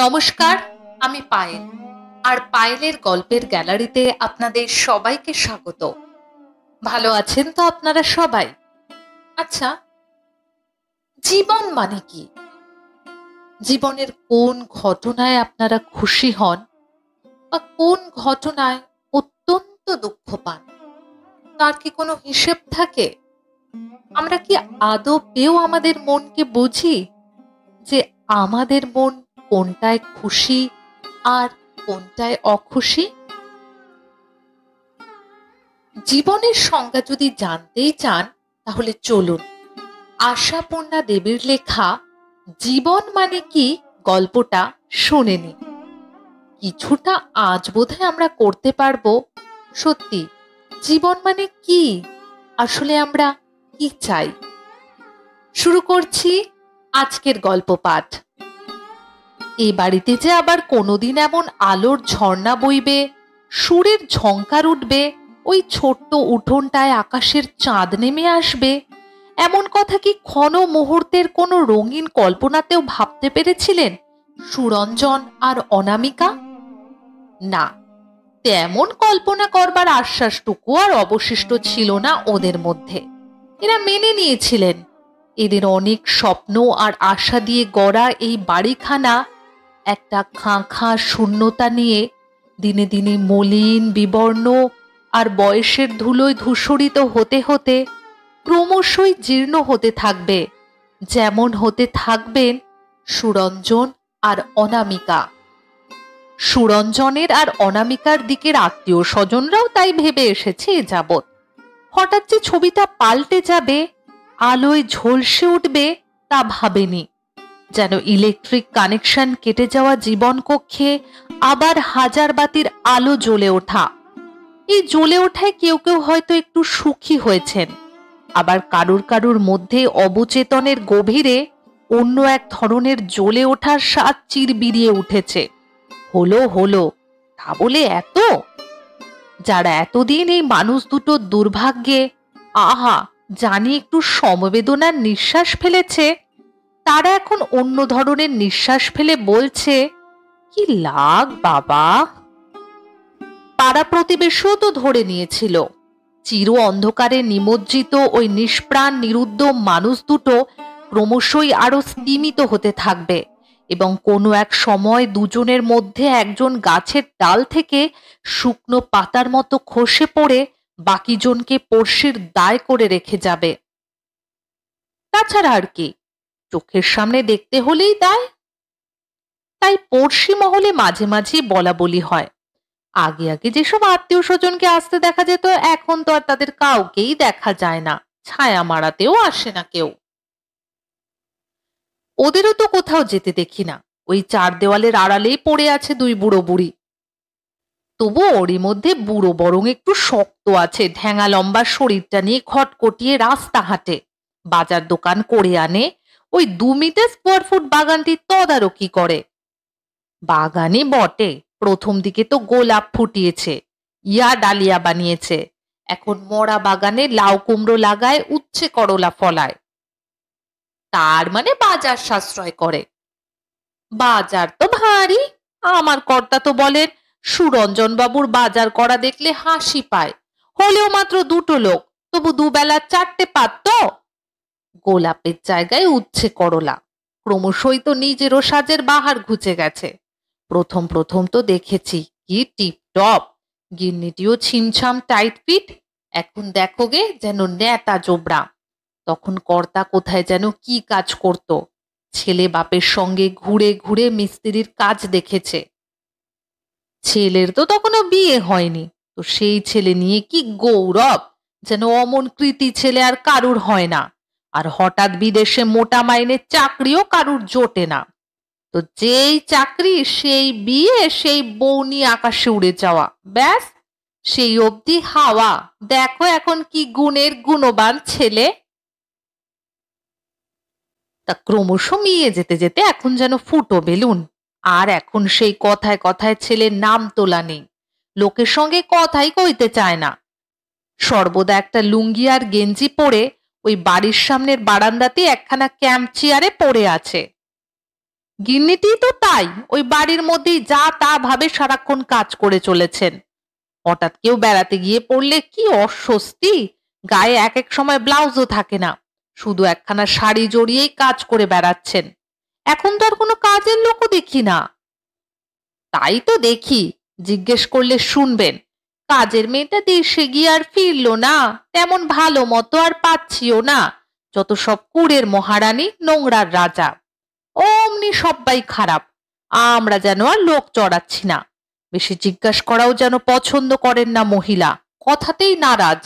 নমস্কার আমি পায়েল আর পায়েলের গল্পের গ্যালারিতে আপনাদের সবাইকে স্বাগত ভালো আছেন তো আপনারা সবাই আচ্ছা জীবন মানে কি জীবনের কোন ঘটনায় আপনারা খুশি হন বা কোন ঘটনায় অত্যন্ত দুঃখ পান তার কি কোনো হিসেব থাকে আমরা কি আদৌ পেয়েও আমাদের মনকে বুঝি যে আমাদের মন কোনটায় খুশি আর কোনটায় অখুশি জীবনের সংজ্ঞা যদি জানতেই চান তাহলে চলুন আশাপূর্ণা দেবীর লেখা জীবন মানে কি গল্পটা শুনে নি কিছুটা আজ বোধহয় আমরা করতে পারবো সত্যি জীবন মানে কি আসলে আমরা কি চাই শুরু করছি আজকের গল্প পাঠ এ বাড়িতে যে আবার কোনোদিন এমন আলোর ঝর্ণা বইবে সুরের ঝঙ্কার উঠবে ওই ছোট্ট উঠোনটায় আকাশের চাঁদ নেমে আসবে এমন কথা কি ক্ষণ মুহূর্তের কোনো রঙিন কল্পনাতেও ভাবতে পেরেছিলেন সুরঞ্জন আর অনামিকা না তেমন কল্পনা করবার আশ্বাসটুকু আর অবশিষ্ট ছিল না ওদের মধ্যে এরা মেনে নিয়েছিলেন এদের অনেক স্বপ্ন আর আশা দিয়ে গড়া এই বাড়িখানা একটা খাঁখা শূন্যতা নিয়ে দিনে দিনে মলিন বিবর্ণ আর বয়সের ধুলোয় ধূসরিত হতে হতে ক্রমশই জীর্ণ হতে থাকবে যেমন হতে থাকবেন সুরঞ্জন আর অনামিকা সুরঞ্জনের আর অনামিকার দিকের আত্মীয় স্বজনরাও তাই ভেবে এসেছে এ যাবৎ হঠাৎ যে ছবিটা পাল্টে যাবে আলোয় ঝলসে উঠবে তা ভাবেনি যেন ইলেকট্রিক কানেকশন কেটে যাওয়া জীবন কক্ষে আবার হাজার বাতির আলো জ্বলে ওঠা এই জ্বলে ওঠায় কেউ কেউ হয়তো একটু সুখী হয়েছেন আবার কারুর কারুর মধ্যে অবচেতনের গভীরে অন্য এক ধরনের জ্বলে ওঠার স্বাদ চিরবিরিয়ে উঠেছে হলো হলো তা বলে এত যারা এতদিন এই মানুষ দুটো দুর্ভাগ্যে আহা জানি একটু সমবেদনার নিঃশ্বাস ফেলেছে তারা এখন অন্য ধরনের নিঃশ্বাস ফেলে বলছে কি লাগ বাবা পাড়া প্রতিবেশীও তো ধরে নিয়েছিল চির অন্ধকারে নিমজ্জিত ওই নিষ্প্রাণ নিরুদ্যম মানুষ দুটো ক্রমশই আরও স্তিমিত হতে থাকবে এবং কোনো এক সময় দুজনের মধ্যে একজন গাছের ডাল থেকে শুকনো পাতার মতো খসে পড়ে বাকিজনকে পড়শির দায় করে রেখে যাবে তাছাড়া আর কি চোখের সামনে দেখতে হলেই দেয় তাই পড়শি মহলে মাঝে মাঝে বলা বলি হয় আগে আগে যেসব আত্মীয় স্বজনকে আসতে দেখা যেত এখন তো আর তাদের কাউকেই দেখা যায় না ছায়া মারাতেও আসে না কেউ ওদেরও তো কোথাও যেতে দেখি না ওই চার দেওয়ালের আড়ালেই পড়ে আছে দুই বুড়ো বুড়ি তবু ওরই মধ্যে বুড়ো বরং একটু শক্ত আছে ঢেঙা লম্বা শরীরটা নিয়ে খটকটিয়ে রাস্তা হাঁটে বাজার দোকান করে আনে ওই দু মিটার স্কোয়ার ফুট বাগানটি তদারকি করে বাগানে বটে প্রথম দিকে তো গোলাপ ফুটিয়েছে ইয়া ডালিয়া বানিয়েছে এখন মরা বাগানে লাউ কুমড়ো লাগায় উচ্ছে করলা ফলায় তার মানে বাজার সাশ্রয় করে বাজার তো ভারী আমার কর্তা তো বলেন সুরঞ্জন বাবুর বাজার করা দেখলে হাসি পায় হলেও মাত্র দুটো লোক তবু দুবেলা চারটে পাত তো গোলাপের জায়গায় উচ্ছে করলা ক্রমশই তো নিজেরও সাজের বাহার ঘুচে গেছে প্রথম প্রথম তো দেখেছি কি টিপটপ গিন্নিটিও ছিমছাম টাইট ফিট এখন দেখো গে যেন নেতা জোবরা তখন কর্তা কোথায় যেন কি কাজ করত ছেলে বাপের সঙ্গে ঘুরে ঘুরে মিস্ত্রির কাজ দেখেছে ছেলের তো তখনও বিয়ে হয়নি তো সেই ছেলে নিয়ে কি গৌরব যেন অমন কৃতি ছেলে আর কারুর হয় না আর হঠাৎ বিদেশে মোটা মাইনের চাকরিও কারুর জোটে না তো যেই চাকরি সেই বিয়ে সেই বউ নিয়ে আকাশে উড়ে যাওয়া ব্যাস সেই অবধি হাওয়া দেখো এখন কি গুণের গুণবান ছেলে তা ক্রমশ মিয়ে যেতে যেতে এখন যেন ফুটো বেলুন আর এখন সেই কথায় কথায় ছেলের নাম তোলা নেই লোকের সঙ্গে কথাই কইতে চায় না সর্বদা একটা লুঙ্গি আর গেঞ্জি পরে ওই বাড়ির সামনের বারান্দাতে একখানা ক্যাম্প চেয়ারে পড়ে আছে গিন্নিটি তো তাই ওই বাড়ির মধ্যেই যা তা ভাবে সারাক্ষণ কাজ করে চলেছেন হঠাৎ কেউ বেড়াতে গিয়ে পড়লে কি অস্বস্তি গায়ে এক এক সময় ব্লাউজও থাকে না শুধু একখানা শাড়ি জড়িয়েই কাজ করে বেড়াচ্ছেন এখন তো আর কোনো কাজের লোকও দেখি না তাই তো দেখি জিজ্ঞেস করলে শুনবেন কাজের মেয়েটা দেশে গিয়ে আর ফিরল না তেমন ভালো মতো আর পাচ্ছিও না যত সব কুড়ের মহারানী নোংরার রাজা অমনি সবাই খারাপ আমরা যেন আর লোক চড়াচ্ছি না বেশি জিজ্ঞাস করাও যেন পছন্দ করেন না মহিলা কথাতেই নারাজ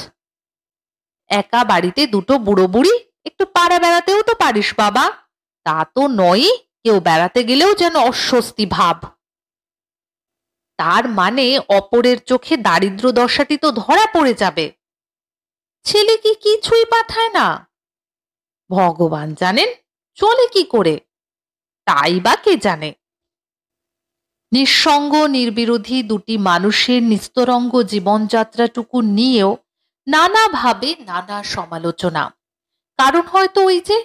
একা বাড়িতে দুটো বুড়ো বুড়ি একটু পাড়া বেড়াতেও তো পারিস বাবা তা তো নয় কেউ বেড়াতে গেলেও যেন অস্বস্তি ভাব তার মানে অপরের চোখে দারিদ্র দশাটি তো ধরা পড়ে যাবে ছেলে কি কিছুই পাঠায় না ভগবান জানেন চলে কি করে তাই বা কে জানে নিঃসঙ্গ নির্বিরোধী দুটি মানুষের নিস্তরঙ্গ জীবনযাত্রাটুকু নিয়েও নানাভাবে নানা সমালোচনা কারণ হয়তো ওই যে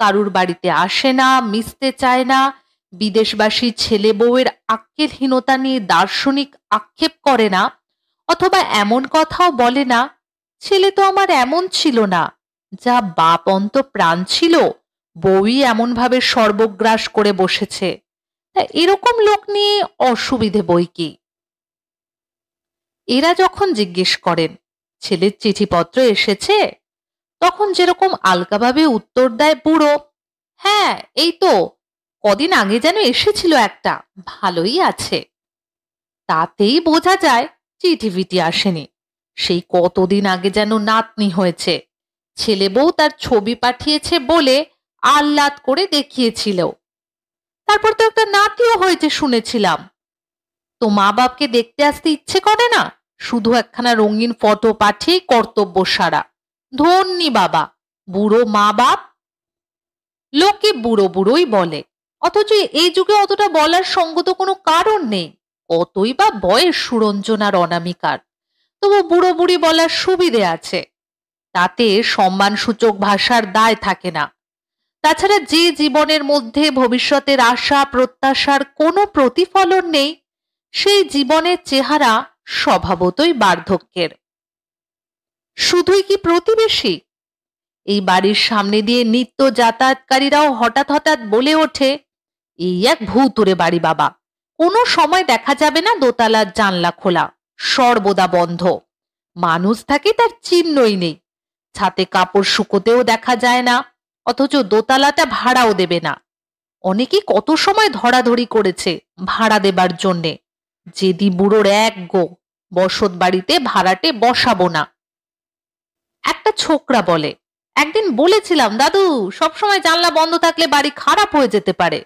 কারুর বাড়িতে আসে না মিশতে চায় না বিদেশবাসী ছেলে বউয়ের আক্কেলহীনতা নিয়ে দার্শনিক আক্ষেপ করে না অথবা এমন কথাও বলে না ছেলে তো আমার এমন ছিল না যা বাপ অন্ত প্রাণ ছিল বউই এমনভাবে সর্বগ্রাস করে বসেছে তা এরকম লোক নিয়ে অসুবিধে বই কি এরা যখন জিজ্ঞেস করেন ছেলের চিঠিপত্র এসেছে তখন যেরকম আলকাভাবে উত্তর দেয় বুড়ো হ্যাঁ এই তো কদিন আগে যেন এসেছিল একটা ভালোই আছে তাতেই বোঝা যায় ফিটি আসেনি সেই কতদিন আগে যেন নাতনি হয়েছে ছেলে বউ তার ছবি পাঠিয়েছে বলে আহ্লাদ করে দেখিয়েছিল তারপর তো একটা নাতিও হয়েছে শুনেছিলাম তো মা বাপকে দেখতে আসতে ইচ্ছে করে না শুধু একখানা রঙিন ফটো পাঠিয়ে কর্তব্য সারা ধন্যি বাবা বুড়ো মা বাপ লোকে বুড়ো বুড়োই বলে অথচ এই যুগে অতটা বলার সঙ্গত কোনো কারণ নেই কতই বা বয়ের সুরঞ্জনার অনামিকার তবু বুড়ো বুড়ি বলার সুবিধে আছে তাতে সম্মানসূচক ভাষার দায় থাকে না তাছাড়া যে জীবনের মধ্যে ভবিষ্যতের আশা প্রত্যাশার কোনো প্রতিফলন নেই সেই জীবনের চেহারা স্বভাবতই বার্ধক্যের শুধুই কি প্রতিবেশী এই বাড়ির সামনে দিয়ে নিত্য যাতায়াতকারীরাও হঠাৎ হঠাৎ বলে ওঠে এই এক ভৌতরে বাড়ি বাবা কোনো সময় দেখা যাবে না দোতলার জানলা খোলা সর্বদা বন্ধ মানুষ থাকে তার চিহ্নই নেই ছাতে কাপড় শুকোতেও দেখা যায় না অথচ দোতলাটা ভাড়াও দেবে না অনেকে কত সময় ধরাধরি করেছে ভাড়া দেবার জন্যে যেদি বুড়োর এক গো বসত বাড়িতে ভাড়াটে বসাবো না একটা ছোকরা বলে একদিন বলেছিলাম দাদু সবসময় জানলা বন্ধ থাকলে বাড়ি খারাপ হয়ে যেতে পারে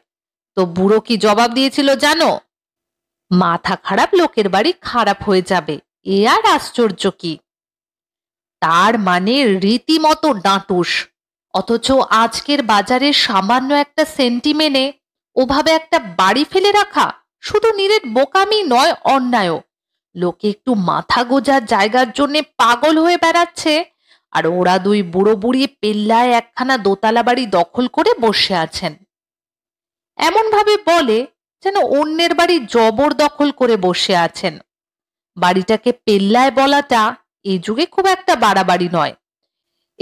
তো বুড়ো কি জবাব দিয়েছিল জানো মাথা খারাপ লোকের বাড়ি খারাপ হয়ে যাবে এ আর আশ্চর্য কি তার মানে রীতিমতো ডাঁটুস অথচ আজকের বাজারে সামান্য একটা সেন্টিমেনে ওভাবে একটা বাড়ি ফেলে রাখা শুধু নিরেট বোকামি নয় অন্যায়ও লোকে একটু মাথা গোজার জায়গার জন্যে পাগল হয়ে বেড়াচ্ছে আর ওরা দুই বুড়ো বুড়ি পেল্লায় একখানা দোতলা বাড়ি দখল করে বসে আছেন এমনভাবে বলে যেন অন্যের বাড়ি জবর দখল করে বসে আছেন বাড়িটাকে পেল্লায় বলাটা এই যুগে খুব একটা বাড়াবাড়ি নয়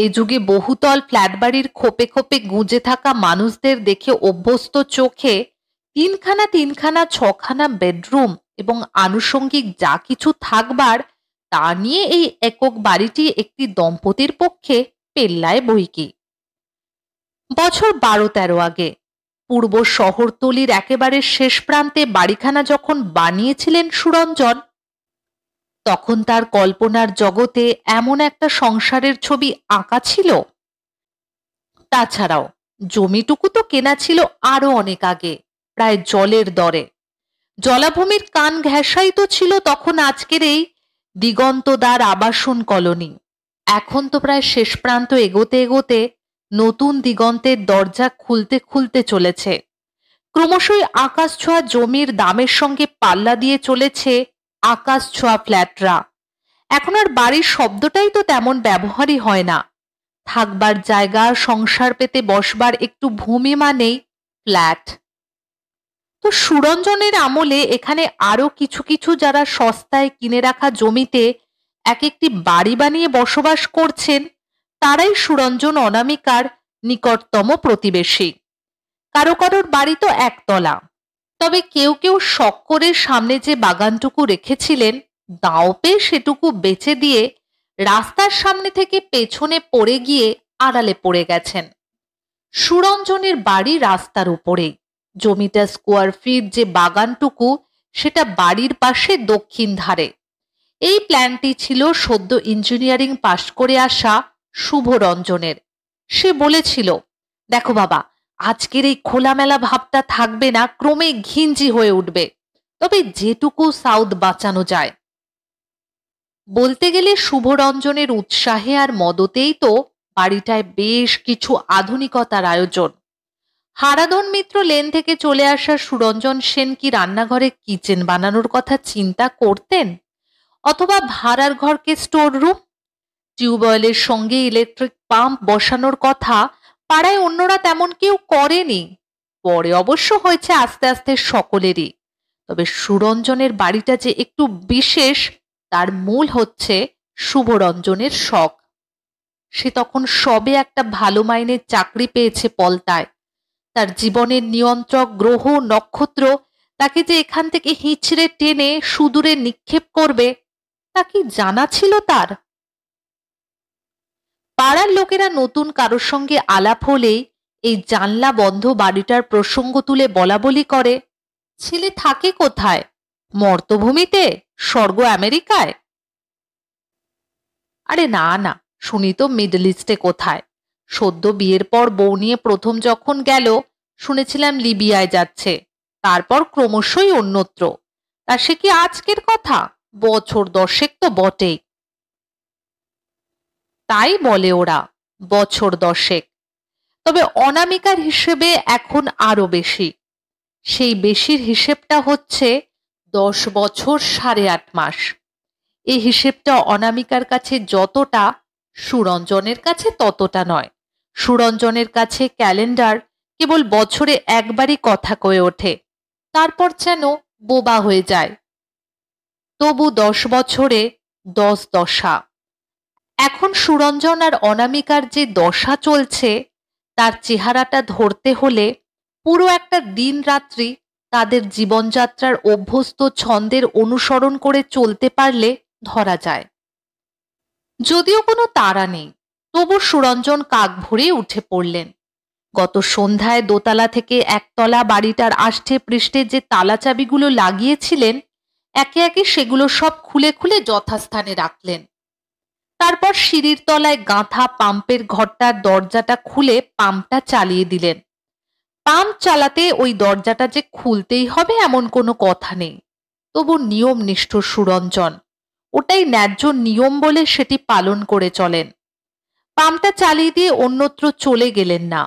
এ যুগে বহুতল ফ্ল্যাট বাড়ির খোপে খোপে গুঁজে থাকা মানুষদের দেখে অভ্যস্ত চোখে তিনখানা তিনখানা ছখানা বেডরুম এবং আনুষঙ্গিক যা কিছু থাকবার তা নিয়ে এই একক বাড়িটি একটি দম্পতির পক্ষে পেল্লায় বইকি বছর বারো তেরো আগে পূর্ব শহরতলির একেবারে শেষ প্রান্তে বাড়িখানা যখন বানিয়েছিলেন সুরঞ্জন তখন তার কল্পনার জগতে এমন একটা সংসারের ছবি আঁকা ছিল তাছাড়াও জমিটুকু তো কেনা ছিল আরও অনেক আগে প্রায় জলের দরে জলাভূমির কান ঘেঁষাই তো ছিল তখন আজকের এই দিগন্তদার আবাসন কলোনি এখন তো প্রায় শেষ প্রান্ত এগোতে এগোতে নতুন দিগন্তের দরজা খুলতে খুলতে চলেছে ক্রমশই আকাশ ছোঁয়া জমির দামের সঙ্গে পাল্লা দিয়ে চলেছে আকাশ ছোঁয়া ফ্ল্যাটরা এখন আর বাড়ির শব্দটাই তো তেমন ব্যবহারই হয় না থাকবার জায়গা সংসার পেতে বসবার একটু ভূমি মানেই ফ্ল্যাট তো সুরঞ্জনের আমলে এখানে আরো কিছু কিছু যারা সস্তায় কিনে রাখা জমিতে এক একটি বাড়ি বানিয়ে বসবাস করছেন তারাই সুরঞ্জন অনামিকার নিকটতম প্রতিবেশী কারো কারোর বাড়ি তো একতলা তবে কেউ কেউ শক্করের সামনে যে বাগানটুকু রেখেছিলেন দাও পেয়ে সেটুকু বেচে দিয়ে রাস্তার সামনে থেকে পেছনে পড়ে গিয়ে আড়ালে পড়ে গেছেন সুরঞ্জনের বাড়ি রাস্তার উপরে জমিটা স্কোয়ার ফিট যে বাগানটুকু সেটা বাড়ির পাশে দক্ষিণ ধারে এই প্ল্যানটি ছিল সদ্য ইঞ্জিনিয়ারিং পাশ করে আসা শুভরঞ্জনের সে বলেছিল দেখো বাবা আজকের এই খোলামেলা ভাবটা থাকবে না ক্রমে ঘিঞ্জি হয়ে উঠবে তবে যেটুকু সাউথ বাঁচানো যায় বলতে গেলে শুভরঞ্জনের উৎসাহে আর মদতেই তো বাড়িটায় বেশ কিছু আধুনিকতার আয়োজন হারাদন মিত্র লেন থেকে চলে আসা সুরঞ্জন সেন কি রান্নাঘরে কিচেন বানানোর কথা চিন্তা করতেন অথবা ভাড়ার ঘরকে স্টোর রুম টিউবওয়েলের সঙ্গে ইলেকট্রিক পাম্প বসানোর কথা পাড়ায় অন্যরা তেমন কেউ করেনি পরে অবশ্য হয়েছে আস্তে আস্তে সকলেরই তবে সুরঞ্জনের বাড়িটা যে একটু বিশেষ তার মূল হচ্ছে শুভরঞ্জনের শখ সে তখন সবে একটা ভালো মাইনের চাকরি পেয়েছে পলতায় তার জীবনের নিয়ন্ত্রক গ্রহ নক্ষত্র তাকে যে এখান থেকে হিঁচড়ে টেনে সুদূরে নিক্ষেপ করবে তা কি জানা ছিল তার পাড়ার লোকেরা নতুন কারোর সঙ্গে আলাপ হলেই এই জানলা বন্ধ বাড়িটার প্রসঙ্গ তুলে বলা বলি করে ছেলে থাকে কোথায় মর্তভূমিতে স্বর্গ আমেরিকায় আরে না না শুনি তো মিডল ইস্টে কোথায় সদ্য বিয়ের পর বউ নিয়ে প্রথম যখন গেল শুনেছিলাম লিবিয়ায় যাচ্ছে তারপর ক্রমশই অন্যত্র তা সে কি আজকের কথা বছর দশেক তো বটেই তাই বলে ওরা বছর দশেক তবে অনামিকার হিসেবে এখন আরও বেশি সেই বেশির হিসেবটা হচ্ছে দশ বছর সাড়ে আট মাস এই হিসেবটা অনামিকার কাছে যতটা সুরঞ্জনের কাছে ততটা নয় সুরঞ্জনের কাছে ক্যালেন্ডার কেবল বছরে একবারই কথা কয়ে ওঠে তারপর যেন বোবা হয়ে যায় তবু দশ বছরে দশ দশা এখন সুরঞ্জন আর অনামিকার যে দশা চলছে তার চেহারাটা ধরতে হলে পুরো একটা দিন রাত্রি তাদের জীবনযাত্রার অভ্যস্ত ছন্দের অনুসরণ করে চলতে পারলে ধরা যায় যদিও কোনো তারা নেই তবু সুরঞ্জন কাক ভরে উঠে পড়লেন গত সন্ধ্যায় দোতলা থেকে একতলা বাড়িটার আষ্টে পৃষ্ঠে যে তালা চাবিগুলো লাগিয়েছিলেন একে একে সেগুলো সব খুলে খুলে যথাস্থানে রাখলেন তারপর সিঁড়ির তলায় গাঁথা পাম্পের ঘরটার দরজাটা খুলে পাম্পটা চালিয়ে দিলেন পাম্প চালাতে ওই দরজাটা যে খুলতেই হবে এমন কোনো কথা নেই তবু নিয়ম নিষ্ঠ সুরঞ্জন ওটাই ন্যায্য নিয়ম বলে সেটি পালন করে চলেন পাম্পটা চালিয়ে দিয়ে অন্যত্র চলে গেলেন না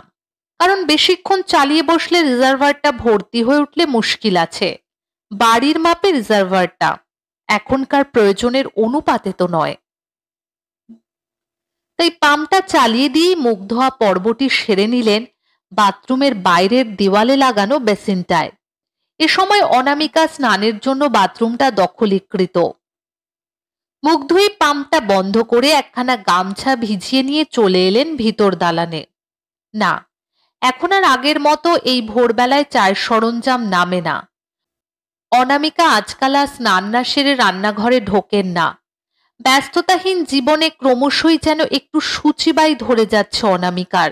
কারণ বেশিক্ষণ চালিয়ে বসলে রিজার্ভারটা ভর্তি হয়ে উঠলে মুশকিল আছে বাড়ির মাপে রিজার্ভারটা এখনকার প্রয়োজনের অনুপাতে তো নয় তাই পাম্পটা চালিয়ে দিয়ে মুখ ধোয়া পর্বটি সেরে নিলেন বাথরুমের বাইরের দেওয়ালে লাগানো বেসিনটায় এ সময় অনামিকা স্নানের জন্য বাথরুমটা দখলীকৃত মুখ ধুয়ে পাম্পটা বন্ধ করে একখানা গামছা ভিজিয়ে নিয়ে চলে এলেন ভিতর দালানে না এখন আর আগের মতো এই ভোরবেলায় চায়ের সরঞ্জাম নামে না অনামিকা আজকাল আর স্নান না সেরে রান্নাঘরে ঢোকেন না ব্যস্ততাহীন জীবনে ক্রমশই যেন একটু সূচিবাই ধরে যাচ্ছে অনামিকার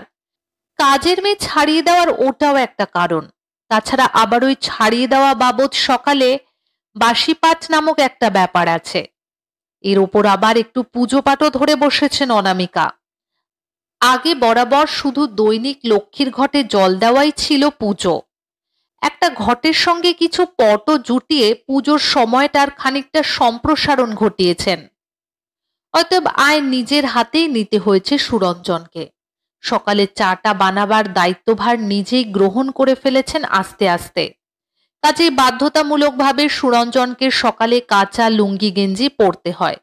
কাজের মেয়ে ছাড়িয়ে দেওয়ার ওটাও একটা কারণ তাছাড়া আবার ওই ছাড়িয়ে দেওয়া বাবদ সকালে বাসিপাট নামক একটা ব্যাপার আছে এর ওপর আবার একটু পুজো পাঠও ধরে বসেছেন অনামিকা আগে বরাবর শুধু দৈনিক লক্ষ্মীর ঘটে জল দেওয়াই ছিল পুজো একটা ঘটের সঙ্গে কিছু পটও জুটিয়ে পুজোর সময়টার খানিকটা সম্প্রসারণ ঘটিয়েছেন অতএব আয় নিজের হাতেই নিতে হয়েছে সুরঞ্জনকে সকালে চাটা বানাবার দায়িত্বভার নিজেই গ্রহণ করে ফেলেছেন আস্তে আস্তে কাজেই বাধ্যতামূলকভাবে সুরঞ্জনকে সকালে কাঁচা লুঙ্গি গেঞ্জি পরতে হয়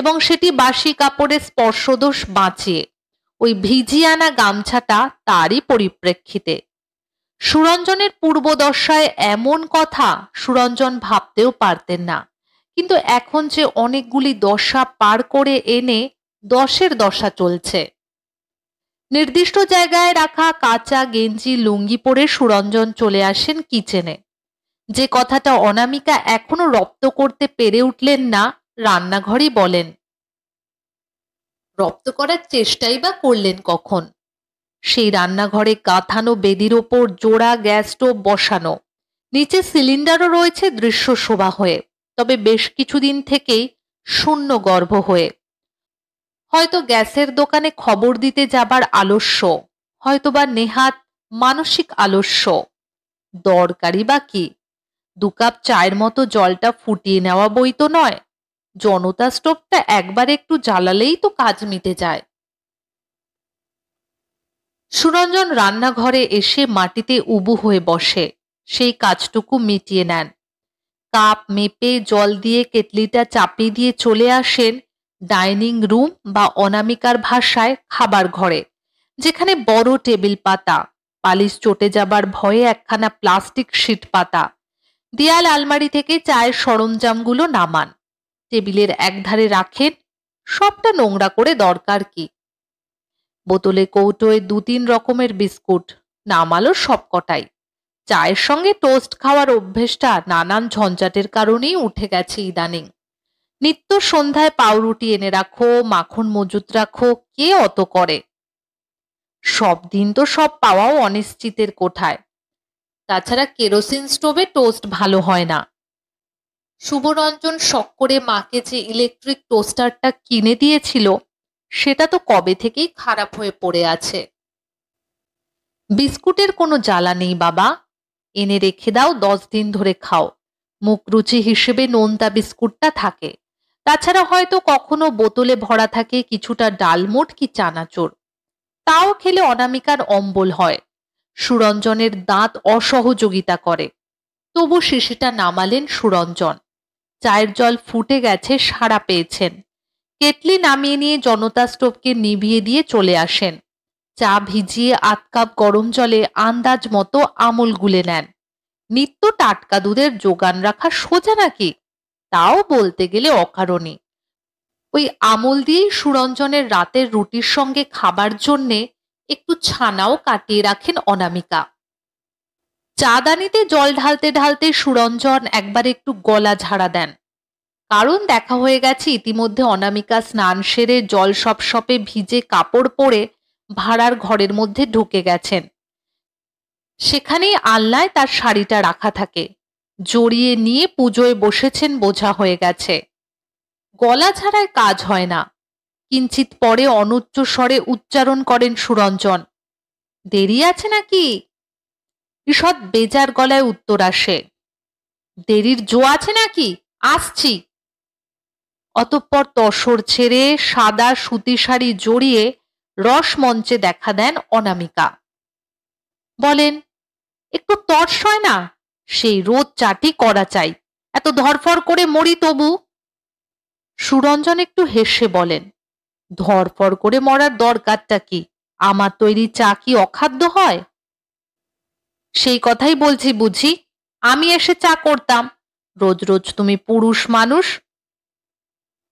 এবং সেটি বাসি কাপড়ে স্পর্শদোষ বাঁচিয়ে ওই ভিজিয়ানা গামছাটা তারই পরিপ্রেক্ষিতে সুরঞ্জনের পূর্বদশায় এমন কথা সুরঞ্জন ভাবতেও পারতেন না কিন্তু এখন যে অনেকগুলি দশা পার করে এনে দশের দশা চলছে নির্দিষ্ট জায়গায় রাখা কাঁচা গেঞ্জি লুঙ্গি পরে সুরঞ্জন চলে আসেন কিচেনে যে কথাটা অনামিকা এখনো রপ্ত করতে পেরে উঠলেন না রান্নাঘরই বলেন রপ্ত করার চেষ্টাই বা করলেন কখন সেই রান্নাঘরে কাঁথানো বেদির ওপর জোড়া গ্যাস স্টোভ বসানো নিচে সিলিন্ডারও রয়েছে দৃশ্য শোভা হয়ে তবে বেশ কিছুদিন থেকেই শূন্য গর্ভ হয়ে হয়তো গ্যাসের দোকানে খবর দিতে যাবার আলস্য হয়তোবা নেহাত মানসিক আলস্য দরকারি বা কি দু কাপ চায়ের মতো জলটা ফুটিয়ে নেওয়া বই তো নয় জনতা স্টোভটা একবার একটু জ্বালালেই তো কাজ মিটে যায় সুরঞ্জন রান্নাঘরে এসে মাটিতে উবু হয়ে বসে সেই কাজটুকু মিটিয়ে নেন কাপ মেপে জল দিয়ে কেটলিটা চাপিয়ে দিয়ে চলে আসেন ডাইনিং রুম বা অনামিকার ভাষায় খাবার ঘরে যেখানে বড় টেবিল পাতা পালিশ চটে যাবার ভয়ে একখানা প্লাস্টিক শিট পাতা দেয়াল আলমারি থেকে চায়ের সরঞ্জামগুলো নামান টেবিলের একধারে রাখেন সবটা নোংরা করে দরকার কি বোতলে কৌটোয় দু তিন রকমের বিস্কুট নামালো সবকটাই চায়ের সঙ্গে টোস্ট খাওয়ার অভ্যেসটা নানান ঝঞ্ঝাটের কারণেই উঠে গেছে ইদানিং নিত্য সন্ধ্যায় পাউরুটি এনে রাখো মাখন মজুত রাখো কে অত করে সব দিন তো সব পাওয়াও অনিশ্চিতের কোঠায় তাছাড়া কেরোসিন স্টোভে টোস্ট ভালো হয় না শুভরঞ্জন শখ করে মাকে যে ইলেকট্রিক টোস্টারটা কিনে দিয়েছিল সেটা তো কবে থেকেই খারাপ হয়ে পড়ে আছে বিস্কুটের কোনো জ্বালা নেই বাবা এনে রেখে দাও দশ দিন ধরে খাও মুখ রুচি হিসেবে নোনতা বিস্কুটটা থাকে তাছাড়া হয়তো কখনো বোতলে ভরা থাকে কিছুটা ডালমোট কি চানাচোর তাও খেলে অনামিকার অম্বল হয় সুরঞ্জনের দাঁত অসহযোগিতা করে তবু শিশিটা নামালেন সুরঞ্জন চায়ের জল ফুটে গেছে সাড়া পেয়েছেন কেটলি নামিয়ে নিয়ে জনতা স্টোভকে নিভিয়ে দিয়ে চলে আসেন চা ভিজিয়ে আধ কাপ গরম জলে আন্দাজ মতো আমল গুলে নেন নিত্য টাটকা দুধের যোগান রাখা সোজা নাকি তাও বলতে গেলে অকারণে ওই আমল দিয়েই সুরঞ্জনের রাতের রুটির সঙ্গে খাবার জন্যে একটু ছানাও কাটিয়ে রাখেন অনামিকা দানিতে জল ঢালতে ঢালতে সুরঞ্জন একবার একটু গলা ঝাড়া দেন কারণ দেখা হয়ে গেছে ইতিমধ্যে অনামিকা স্নান সেরে জল সপসপে ভিজে কাপড় পরে ভাড়ার ঘরের মধ্যে ঢুকে গেছেন সেখানেই আল্লায় তার শাড়িটা রাখা থাকে জড়িয়ে নিয়ে পুজোয় বসেছেন বোঝা হয়ে গেছে গলা ছাড়ায় কাজ হয় না কিঞ্চিত পরে অনুচ্চ স্বরে উচ্চারণ করেন সুরঞ্জন দেরি আছে নাকি ঈষৎ বেজার গলায় উত্তর আসে দেরির জো আছে নাকি আসছি অতঃপর তসর ছেড়ে সাদা সুতি শাড়ি জড়িয়ে রসমঞ্চে দেখা দেন অনামিকা বলেন একটু তর্স হয় না সেই রোদ চাটি করা চাই এত ধরফর করে মরি তবু সুরঞ্জন একটু হেসে বলেন ধরফর করে মরার দরকারটা কি আমার তৈরি চা কি অখাদ্য হয় সেই কথাই বলছি বুঝি আমি এসে চা করতাম রোজ রোজ তুমি পুরুষ মানুষ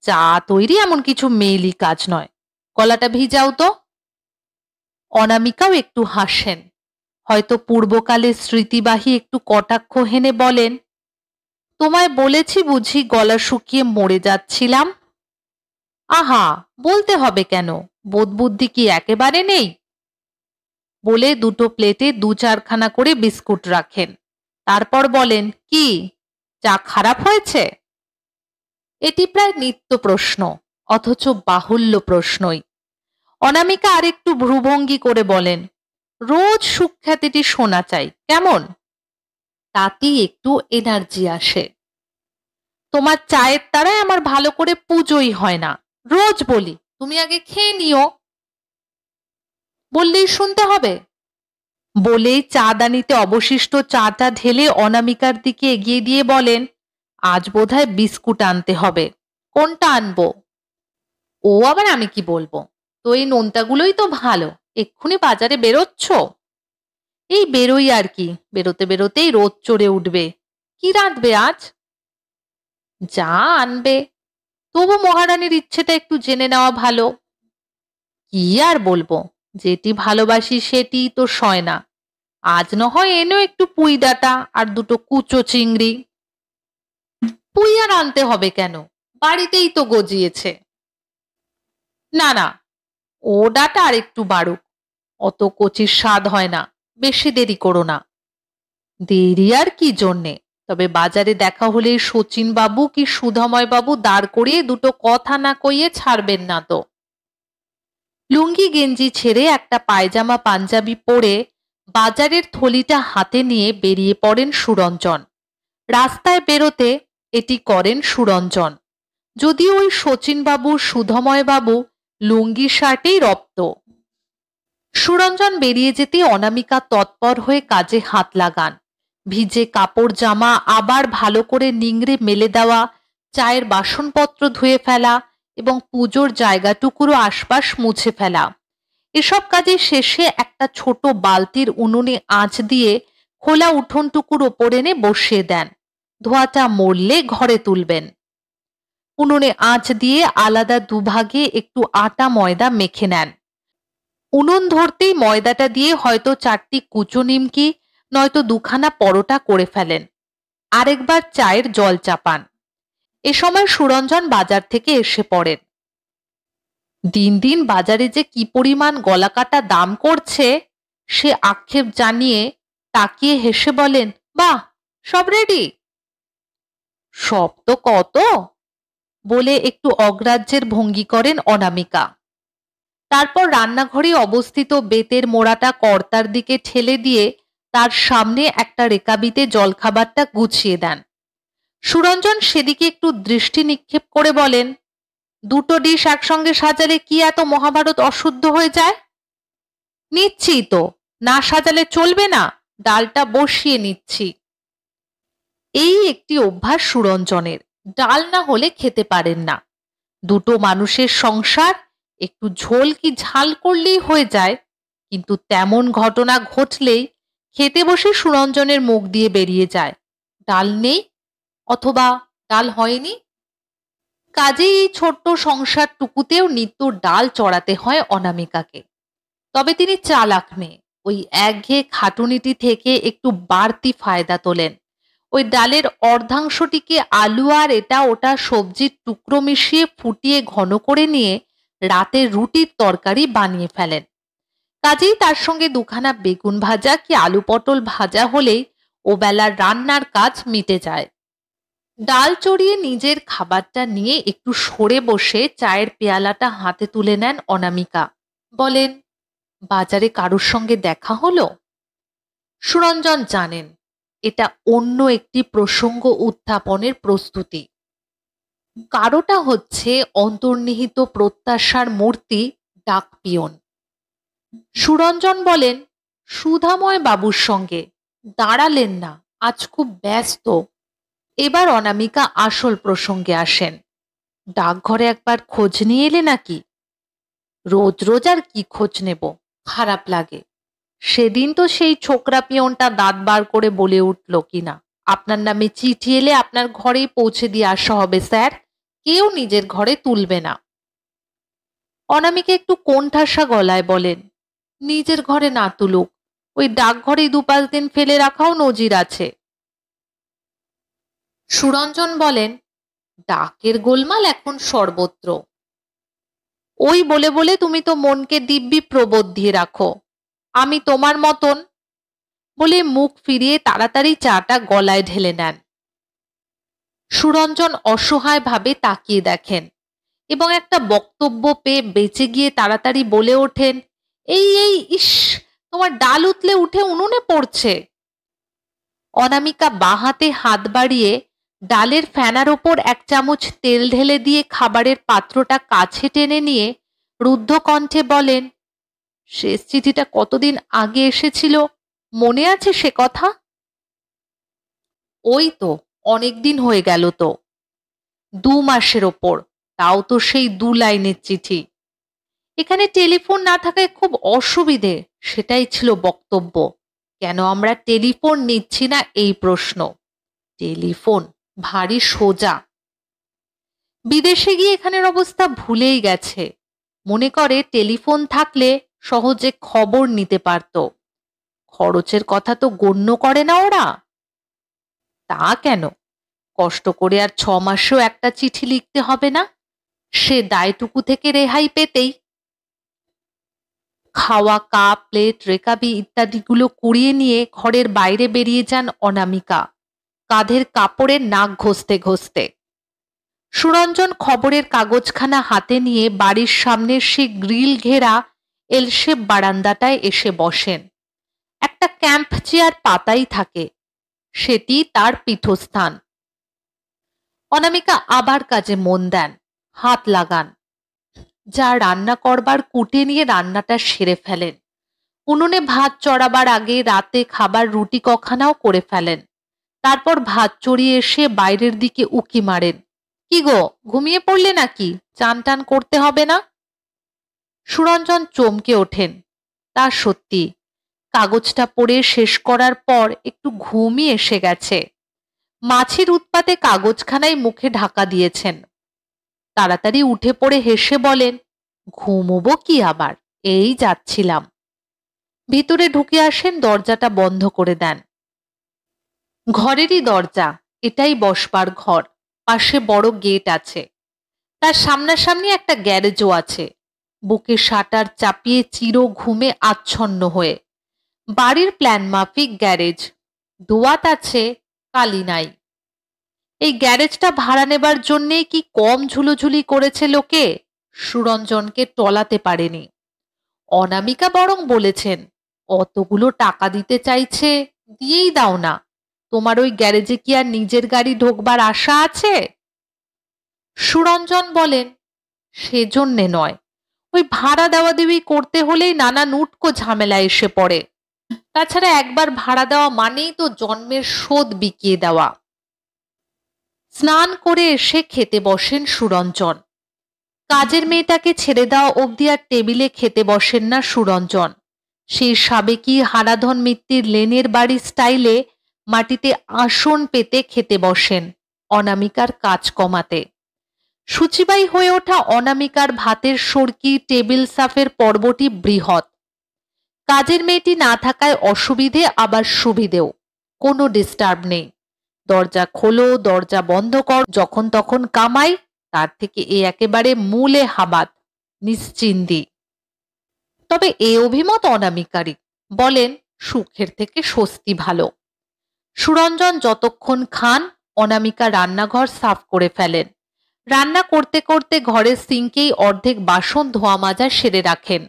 চা তৈরি এমন কিছু মেয়েলি কাজ নয় গলাটা ভিজাও তো অনামিকাও একটু হাসেন হয়তো পূর্বকালের স্মৃতিবাহী একটু কটাক্ষ হেনে বলেন তোমায় বলেছি বুঝি গলা শুকিয়ে মরে যাচ্ছিলাম আহা বলতে হবে কেন বোধবুদ্ধি কি একেবারে নেই বলে দুটো প্লেটে দু চারখানা করে বিস্কুট রাখেন তারপর বলেন কি চা খারাপ হয়েছে এটি প্রায় নিত্য প্রশ্ন অথচ বাহুল্য প্রশ্নই অনামিকা আরেকটু ভ্রুভঙ্গি করে বলেন রোজ সুখ্যাতিটি শোনা চাই কেমন তাতেই একটু এনার্জি আসে তোমার চায়ের তারায় আমার ভালো করে পুজোই হয় না রোজ বলি তুমি আগে খেয়ে নিও বললেই শুনতে হবে বলেই চাঁদানিতে অবশিষ্ট চাটা ঢেলে অনামিকার দিকে এগিয়ে দিয়ে বলেন আজ বোধহয় বিস্কুট আনতে হবে কোনটা আনবো ও আবার আমি কি বলবো তো এই নোনতাগুলোই তো ভালো এক্ষুনি বাজারে বেরোচ্ছ এই বেরোই আর কি বেরোতে বেরোতেই রোদ চড়ে উঠবে কি রাঁধবে আজ যা আনবে তবু মহারানীর ইচ্ছেটা একটু জেনে নেওয়া ভালো কি আর বলবো যেটি ভালোবাসি সেটি তো সয় না আজ হয় এনেও একটু পুই ডাটা আর দুটো কুচো চিংড়ি পুই আর আনতে হবে কেন বাড়িতেই তো গজিয়েছে না না ও ডাটা আর একটু বাড়ুক অত কচির স্বাদ হয় না বেশি দেরি করো না দেরি আর কি জন্যে তবে বাজারে দেখা হলে বাবু কি বাবু দাঁড় করিয়ে দুটো কথা না কইয়ে ছাড়বেন না তো লুঙ্গি গেঞ্জি ছেড়ে একটা পায়জামা পাঞ্জাবি পরে বাজারের থলিটা হাতে নিয়ে বেরিয়ে পড়েন সুরঞ্জন রাস্তায় বেরোতে এটি করেন সুরঞ্জন যদিও ওই শচীনবাবু সুধময়বাবু লুঙ্গি শার্টেই রপ্ত সুরঞ্জন বেরিয়ে যেতে অনামিকা তৎপর হয়ে কাজে হাত লাগান ভিজে কাপড় জামা আবার ভালো করে নিংড়ে মেলে দেওয়া চায়ের বাসনপত্র ধুয়ে ফেলা এবং পুজোর জায়গাটুকুরও আশপাশ মুছে ফেলা এসব কাজে শেষে একটা ছোট বালতির উনুনে আঁচ দিয়ে খোলা উঠোনটুকুর ওপর এনে বসিয়ে দেন ধোয়াটা মরলে ঘরে তুলবেন উনুনে আঁচ দিয়ে আলাদা দুভাগে একটু আটা ময়দা মেখে নেন উনুন ধরতেই ময়দাটা দিয়ে হয়তো চারটি কুচো নিমকি নয়তো দুখানা পরোটা করে ফেলেন আরেকবার চায়ের জল চাপান এ সময় সুরঞ্জন বাজার থেকে এসে পড়েন দিন দিন বাজারে যে কি পরিমাণ গলাকাটা দাম করছে সে আক্ষেপ জানিয়ে তাকিয়ে হেসে বলেন বাহ সব রেডি সব তো কত বলে একটু অগ্রাহ্যের ভঙ্গি করেন অনামিকা তারপর রান্নাঘরে অবস্থিত বেতের মোড়াটা কর্তার দিকে ঠেলে দিয়ে তার সামনে একটা রেকাবিতে জলখাবারটা গুছিয়ে দেন সুরঞ্জন সেদিকে একটু দৃষ্টি নিক্ষেপ করে বলেন দুটো ডিশ একসঙ্গে সাজালে কি এত মহাভারত অশুদ্ধ হয়ে যায় তো না সাজালে চলবে না ডালটা বসিয়ে নিচ্ছি এই একটি অভ্যাস সুরঞ্জনের ডাল না হলে খেতে পারেন না দুটো মানুষের সংসার একটু ঝোল কি ঝাল করলেই হয়ে যায় কিন্তু তেমন ঘটনা ঘটলেই খেতে বসে সুরঞ্জনের মুখ দিয়ে বেরিয়ে যায় ডাল নেই অথবা ডাল হয়নি কাজেই এই ছোট্ট টুকুতেও নিত্য ডাল চড়াতে হয় অনামিকাকে তবে তিনি চালাক মেয়ে ওই একঘে খাটুনিটি থেকে একটু বাড়তি ফায়দা তোলেন ওই ডালের অর্ধাংশটিকে আলু আর এটা ওটা সবজির টুকরো মিশিয়ে ফুটিয়ে ঘন করে নিয়ে রাতে রুটির তরকারি বানিয়ে ফেলেন কাজেই তার সঙ্গে দুখানা বেগুন ভাজা কি আলু পটল ভাজা হলেই ও বেলার রান্নার কাজ মিটে যায় ডাল চড়িয়ে নিজের খাবারটা নিয়ে একটু সরে বসে চায়ের পেয়ালাটা হাতে তুলে নেন অনামিকা বলেন বাজারে কারোর সঙ্গে দেখা হলো সুরঞ্জন জানেন এটা অন্য একটি প্রসঙ্গ উত্থাপনের প্রস্তুতি কারোটা হচ্ছে অন্তর্নিহিত প্রত্যাশার মূর্তি ডাকপিয়ন সুরঞ্জন বলেন সুধাময় বাবুর সঙ্গে দাঁড়ালেন না আজ খুব ব্যস্ত এবার অনামিকা আসল প্রসঙ্গে আসেন ডাকঘরে একবার খোঁজ নিয়ে এলে নাকি রোজ রোজ আর কি খোঁজ নেব খারাপ লাগে সেদিন তো সেই ছোকরা পিয়নটা দাঁত বার করে বলে উঠল কিনা আপনার নামে চিঠি এলে আপনার ঘরেই পৌঁছে দিয়ে আসা হবে স্যার কেউ নিজের ঘরে তুলবে না অনামিকে একটু কোণঠাসা গলায় বলেন নিজের ঘরে না তুলুক ওই ডাকঘরেই দু পাঁচ দিন ফেলে রাখাও নজির আছে সুরঞ্জন বলেন ডাকের গোলমাল এখন সর্বত্র ওই বলে বলে তুমি তো মনকে দিব্যি প্রবোধ দিয়ে রাখো আমি তোমার মতন বলে মুখ ফিরিয়ে তাড়াতাড়ি চাটা গলায় ঢেলে নেন সুরঞ্জন অসহায়ভাবে তাকিয়ে দেখেন এবং একটা বক্তব্য পেয়ে বেঁচে গিয়ে তাড়াতাড়ি বলে ওঠেন এই এই ইস তোমার ডাল উতলে উঠে উনুনে পড়ছে অনামিকা বাহাতে হাত বাড়িয়ে ডালের ফ্যানার ওপর এক চামচ তেল ঢেলে দিয়ে খাবারের পাত্রটা কাছে টেনে নিয়ে রুদ্ধকণ্ঠে বলেন শেষ চিঠিটা কতদিন আগে এসেছিল মনে আছে সে কথা ওই তো অনেকদিন হয়ে গেল তো দু মাসের ওপর তাও তো সেই দু লাইনের চিঠি এখানে টেলিফোন না থাকায় খুব অসুবিধে সেটাই ছিল বক্তব্য কেন আমরা টেলিফোন নিচ্ছি না এই প্রশ্ন টেলিফোন ভারী সোজা বিদেশে গিয়ে এখানের অবস্থা ভুলেই গেছে মনে করে টেলিফোন থাকলে সহজে খবর নিতে পারত খরচের কথা তো গণ্য করে না ওরা তা কেন কষ্ট করে আর ছ মাসেও একটা চিঠি লিখতে হবে না সে দায়টুকু থেকে রেহাই পেতেই খাওয়া কাপ প্লেট রেকাবি ইত্যাদিগুলো কুড়িয়ে নিয়ে ঘরের বাইরে বেরিয়ে যান অনামিকা কাঁধের কাপড়ের নাক ঘষতে ঘষতে সুরঞ্জন খবরের কাগজখানা হাতে নিয়ে বাড়ির সামনের সে গ্রিল ঘেরা এলশেপ বারান্দাটায় এসে বসেন একটা ক্যাম্প চেয়ার পাতাই থাকে সেটি তার পীঠস্থান অনামিকা আবার কাজে মন দেন হাত লাগান যা রান্না করবার কুটে নিয়ে রান্নাটা সেরে ফেলেন উনুনে ভাত চড়াবার আগে রাতে খাবার রুটি কখানাও করে ফেলেন তারপর ভাত চড়িয়ে এসে বাইরের দিকে উকি মারেন কি গো ঘুমিয়ে পড়লে নাকি চান টান করতে হবে না সুরঞ্জন চমকে ওঠেন তা সত্যি কাগজটা পড়ে শেষ করার পর একটু ঘুমই এসে গেছে মাছির উৎপাতে কাগজখানায় মুখে ঢাকা দিয়েছেন তাড়াতাড়ি উঠে পড়ে হেসে বলেন ঘুমোবো কি আবার এই যাচ্ছিলাম ভিতরে ঢুকে আসেন দরজাটা বন্ধ করে দেন ঘরেরই দরজা এটাই বসবার ঘর পাশে বড় গেট আছে তার সামনাসামনি একটা গ্যারেজও আছে বুকে শাটার চাপিয়ে চির ঘুমে আচ্ছন্ন হয়ে বাড়ির প্ল্যান মাফিক গ্যারেজ দোয়াত আছে কালি নাই এই গ্যারেজটা ভাড়া নেবার জন্যে কি কম ঝুলোঝুলি করেছে লোকে সুরঞ্জনকে টলাতে পারেনি অনামিকা বরং বলেছেন অতগুলো টাকা দিতে চাইছে দিয়েই দাও না তোমার ওই গ্যারেজে কি আর নিজের গাড়ি ঢোকবার আশা আছে সুরঞ্জন বলেন সেজন্যে নয় ওই ভাড়া দেওয়া দেবী করতে হলেই নানা নুটকো ঝামেলা এসে পড়ে তাছাড়া একবার ভাড়া দেওয়া মানেই তো জন্মের শোধ বিকিয়ে দেওয়া স্নান করে এসে খেতে বসেন সুরঞ্জন কাজের মেয়েটাকে ছেড়ে দেওয়া অবধি আর টেবিলে খেতে বসেন না সুরঞ্জন সেই সাবেকি হারাধন মিত্তির লেনের বাড়ি স্টাইলে মাটিতে আসন পেতে খেতে বসেন অনামিকার কাজ কমাতে সুচিবাই হয়ে ওঠা অনামিকার ভাতের সরকি টেবিল সাফের পর্বটি বৃহৎ কাজের মেয়েটি না থাকায় অসুবিধে আবার সুবিধেও কোনো ডিস্টার্ব নেই দরজা খোলো দরজা বন্ধ কর যখন তখন কামাই তার থেকে এ একেবারে মূলে হাবাত নিশ্চিন্দি তবে এ অভিমত অনামিকারী বলেন সুখের থেকে স্বস্তি ভালো সুরঞ্জন যতক্ষণ খান অনামিকা রান্নাঘর সাফ করে ফেলেন রান্না করতে করতে ঘরের সিঙ্কেই অর্ধেক বাসন ধোয়া মাজা সেরে রাখেন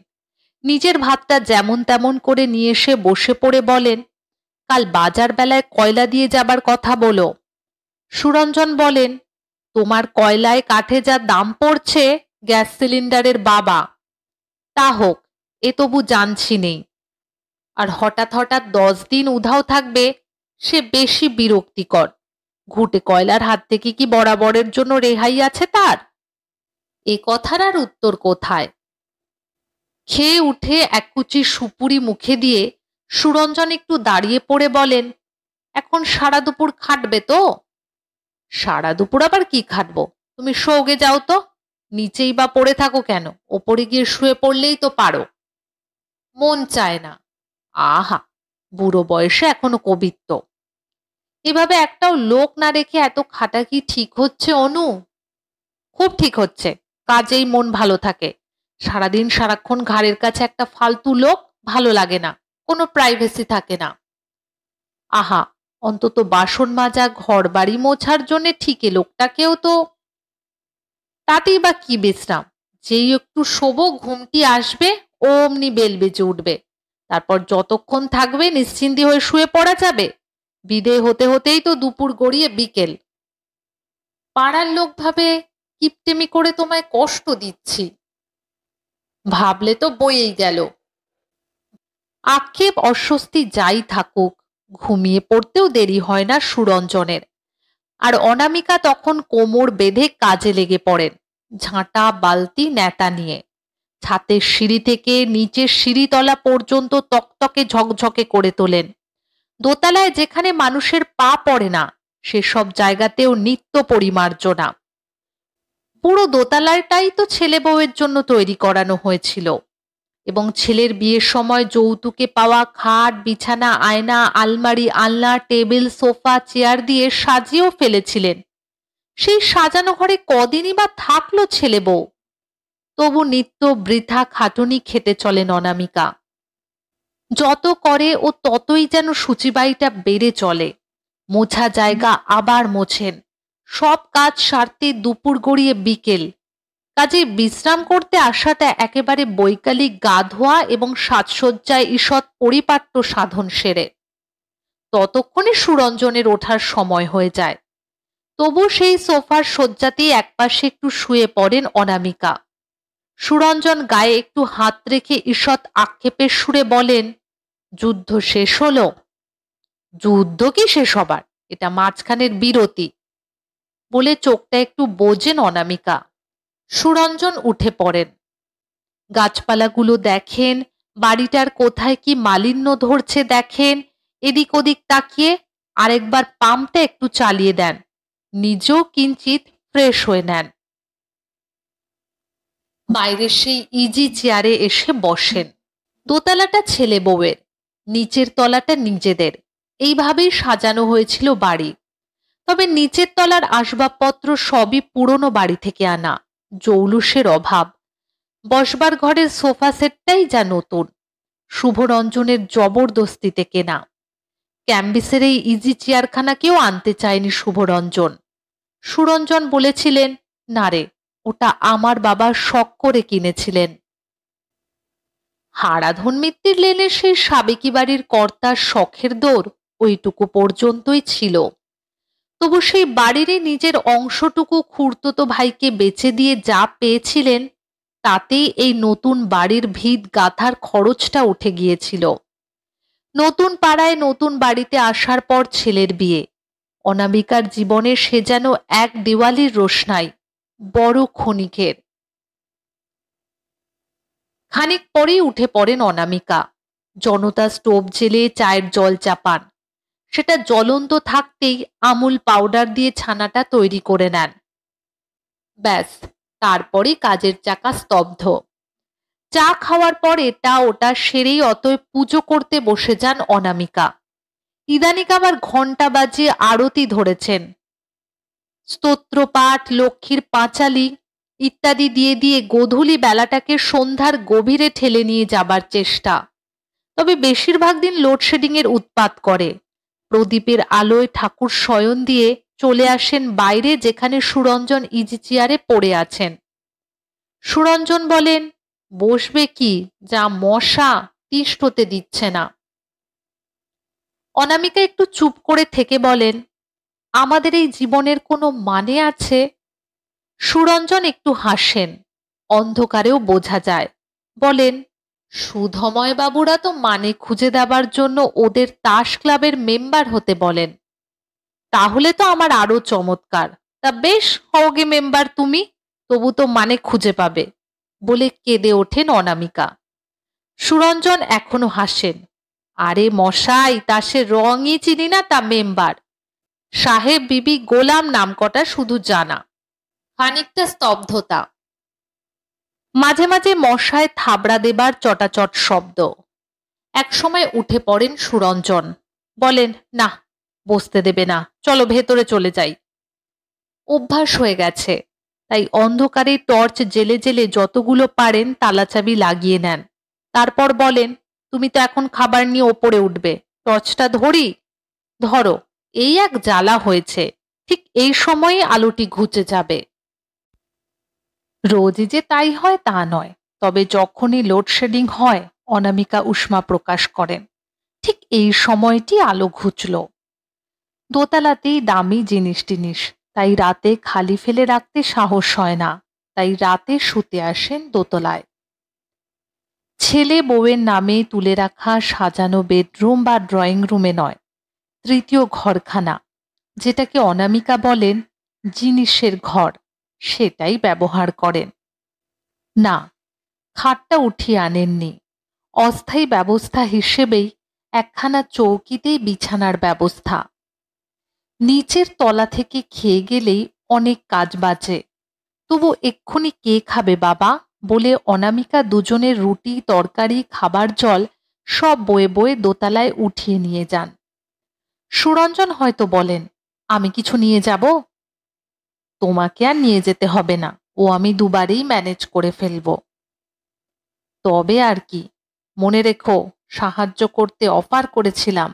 নিজের ভাতটা যেমন তেমন করে নিয়ে এসে বসে পড়ে বলেন কাল বাজার বেলায় কয়লা দিয়ে যাবার কথা বলো সুরঞ্জন বলেন তোমার কয়লায় কাঠে যা দাম পড়ছে গ্যাস সিলিন্ডারের বাবা তা হোক এ তবু জানছি নেই আর হঠাৎ হঠাৎ দশ দিন উধাও থাকবে সে বেশি বিরক্তিকর ঘুটে কয়লার হাত থেকে কি বরাবরের জন্য রেহাই আছে তার এ কথার আর উত্তর কোথায় খেয়ে উঠে এক কুচি সুপুরি মুখে দিয়ে সুরঞ্জন একটু দাঁড়িয়ে পড়ে বলেন এখন সারা দুপুর খাটবে তো সারা দুপুর আবার কি খাটবো তুমি শোগে যাও তো নিচেই বা পড়ে থাকো কেন ওপরে গিয়ে শুয়ে পড়লেই তো পারো মন চায় না আহা বুড়ো বয়সে এখনো কবিত্ব এভাবে একটাও লোক না রেখে এত খাটা কি ঠিক হচ্ছে অনু খুব ঠিক হচ্ছে কাজেই মন ভালো থাকে সারাদিন সারাক্ষণ ঘাড়ের কাছে একটা ফালতু লোক ভালো লাগে না কোনো প্রাইভেসি থাকে না আহা অন্তত বাসন মাজা ঘর বাড়ি মোছার জন্যে ঠিকে লোকটাকেও তো তাতেই বা কি বিশ্রাম যেই একটু শোবো ঘুমটি আসবে অমনি বেল বেজে উঠবে তারপর যতক্ষণ থাকবে নিশ্চিন্তি হয়ে শুয়ে পড়া যাবে বিদে হতে হতেই তো দুপুর গড়িয়ে বিকেল পাড়ার লোক ভাবে কিপটেমি করে তোমায় কষ্ট দিচ্ছি ভাবলে তো বইয়েই গেল আক্ষেপ অস্বস্তি যাই থাকুক ঘুমিয়ে পড়তেও দেরি হয় না সুরঞ্জনের আর অনামিকা তখন কোমর বেঁধে কাজে লেগে পড়েন ঝাঁটা বালতি নেতা নিয়ে ছাতের সিঁড়ি থেকে নিচের সিঁড়িতলা পর্যন্ত তকতকে ঝকঝকে করে তোলেন দোতলায় যেখানে মানুষের পা পড়ে না সেসব জায়গাতেও নিত্য পরিমার্জনা পুরো দোতলাটাই তো ছেলে বউয়ের জন্য তৈরি করানো হয়েছিল এবং ছেলের বিয়ের সময় যৌতুকে পাওয়া খাট বিছানা আয়না আলমারি আলনা টেবিল সোফা চেয়ার দিয়ে সাজিয়েও ফেলেছিলেন সেই সাজানো ঘরে কদিনই বা থাকলো ছেলে বউ তবু নিত্য বৃথা খাটুনি খেতে চলেন অনামিকা যত করে ও ততই যেন সূচিবাড়িটা বেড়ে চলে মোছা জায়গা আবার মোছেন সব কাজ সারতে দুপুর গড়িয়ে বিকেল কাজে বিশ্রাম করতে আসাটা একেবারে বৈকালিক গা ধোয়া এবং সাজসজ্জায় ঈষৎ পরিপাট্য সাধন সেরে ততক্ষণে সুরঞ্জনের ওঠার সময় হয়ে যায় তবু সেই সোফার শয্যাতেই একপাশে একটু শুয়ে পড়েন অনামিকা সুরঞ্জন গায়ে একটু হাত রেখে ঈষৎ আক্ষেপের সুরে বলেন যুদ্ধ শেষ হল যুদ্ধ কি শেষ হবার এটা মাঝখানের বিরতি বলে চোখটা একটু বোঝেন অনামিকা সুরঞ্জন উঠে পড়েন গাছপালাগুলো দেখেন বাড়িটার কোথায় কি মালিন্য ধরছে দেখেন এদিক ওদিক তাকিয়ে আরেকবার পাম্পটা একটু চালিয়ে দেন নিজেও কিঞ্চিত ফ্রেশ হয়ে নেন বাইরের সেই ইজি চেয়ারে এসে বসেন দোতলাটা ছেলে বউয়ের নিচের তলাটা নিজেদের এইভাবেই সাজানো হয়েছিল বাড়ি তবে নিচের তলার আসবাবপত্র সবই পুরনো বাড়ি থেকে আনা জৌলুসের অভাব বসবার ঘরের সোফা সেটটাই যা নতুন শুভরঞ্জনের জবরদস্তিতে কেনা ক্যাম্বিসের এই ইজি চেয়ারখানাকেও আনতে চায়নি শুভরঞ্জন সুরঞ্জন বলেছিলেন না রে ওটা আমার বাবা শখ করে কিনেছিলেন হারাধন মিত্তির লেনে সেই সাবেকি বাড়ির কর্তার শখের দৌড় ওইটুকু পর্যন্তই ছিল তবু সেই বাড়িরই নিজের অংশটুকু খুঁড়তো ভাইকে বেঁচে দিয়ে যা পেয়েছিলেন তাতেই এই নতুন বাড়ির ভিত গাথার খরচটা উঠে গিয়েছিল নতুন পাড়ায় নতুন বাড়িতে আসার পর ছেলের বিয়ে অনামিকার জীবনে সে যেন এক দেওয়ালির রোশনায় বড় ক্ষণিকের খানিক পরেই উঠে পড়েন অনামিকা জনতা স্টোভ জেলে চায়ের জল চাপান সেটা জ্বলন্ত থাকতেই আমুল পাউডার দিয়ে ছানাটা তৈরি করে নেন ব্যাস তারপরে কাজের চাকা স্তব্ধ চা খাওয়ার পরে তা ওটা সেরেই অতএব পুজো করতে বসে যান অনামিকা ইদানিক আবার ঘন্টা বাজিয়ে আরতি ধরেছেন স্তোত্র পাঠ লক্ষ্মীর পাঁচালি ইত্যাদি দিয়ে দিয়ে গোধূলি বেলাটাকে সন্ধ্যার গভীরে ঠেলে নিয়ে যাবার চেষ্টা তবে বেশিরভাগ দিন লোডশেডিংয়ের উৎপাত করে প্রদীপের আলোয় ঠাকুর শয়ন দিয়ে চলে আসেন বাইরে যেখানে সুরঞ্জন ইজি চেয়ারে পড়ে আছেন সুরঞ্জন বলেন বসবে কি যা মশা তিষ্ঠতে দিচ্ছে না অনামিকা একটু চুপ করে থেকে বলেন আমাদের এই জীবনের কোনো মানে আছে সুরঞ্জন একটু হাসেন অন্ধকারেও বোঝা যায় বলেন সুধময় বাবুরা তো মানে খুঁজে দেবার জন্য ওদের তাস ক্লাবের মেম্বার হতে বলেন তাহলে তো আমার আরও চমৎকার তা বেশ হওগে মেম্বার তুমি তবু তো মানে খুঁজে পাবে বলে কেঁদে ওঠেন অনামিকা সুরঞ্জন এখনো হাসেন আরে মশাই তা সে রঙই চিনি না তা মেম্বার সাহেব বিবি গোলাম নামকটা শুধু জানা খানিকটা স্তব্ধতা মাঝে মাঝে মশায় থাবড়া দেবার চটাচট শব্দ একসময় উঠে পড়েন সুরঞ্জন বলেন না বসতে দেবে না চলো ভেতরে চলে যাই অভ্যাস হয়ে গেছে তাই অন্ধকারে টর্চ জেলে জেলে যতগুলো পারেন তালাচাবি লাগিয়ে নেন তারপর বলেন তুমি তো এখন খাবার নিয়ে ওপরে উঠবে টর্চটা ধরি ধরো এই এক জ্বালা হয়েছে ঠিক এই সময়ে আলোটি ঘুচে যাবে রোজই যে তাই হয় তা নয় তবে যখনই লোডশেডিং হয় অনামিকা উষ্মা প্রকাশ করেন ঠিক এই সময়টি আলো ঘুচল দোতলাতেই দামি জিনিস টিনিস তাই রাতে খালি ফেলে রাখতে সাহস হয় না তাই রাতে শুতে আসেন দোতলায় ছেলে বউয়ের নামে তুলে রাখা সাজানো বেডরুম বা ড্রয়িং রুমে নয় তৃতীয় ঘরখানা যেটাকে অনামিকা বলেন জিনিসের ঘর সেটাই ব্যবহার করেন না খাটটা উঠিয়ে আনেননি অস্থায়ী ব্যবস্থা হিসেবেই একখানা চৌকিতেই বিছানার ব্যবস্থা নিচের তলা থেকে খেয়ে গেলেই অনেক কাজ বাজে তবু এক্ষুনি কে খাবে বাবা বলে অনামিকা দুজনের রুটি তরকারি খাবার জল সব বয়ে বয়ে দোতলায় উঠিয়ে নিয়ে যান সুরঞ্জন হয়তো বলেন আমি কিছু নিয়ে যাব তোমাকে আর নিয়ে যেতে হবে না ও আমি দুবারেই ম্যানেজ করে ফেলব তবে আর কি মনে রেখো সাহায্য করতে অফার করেছিলাম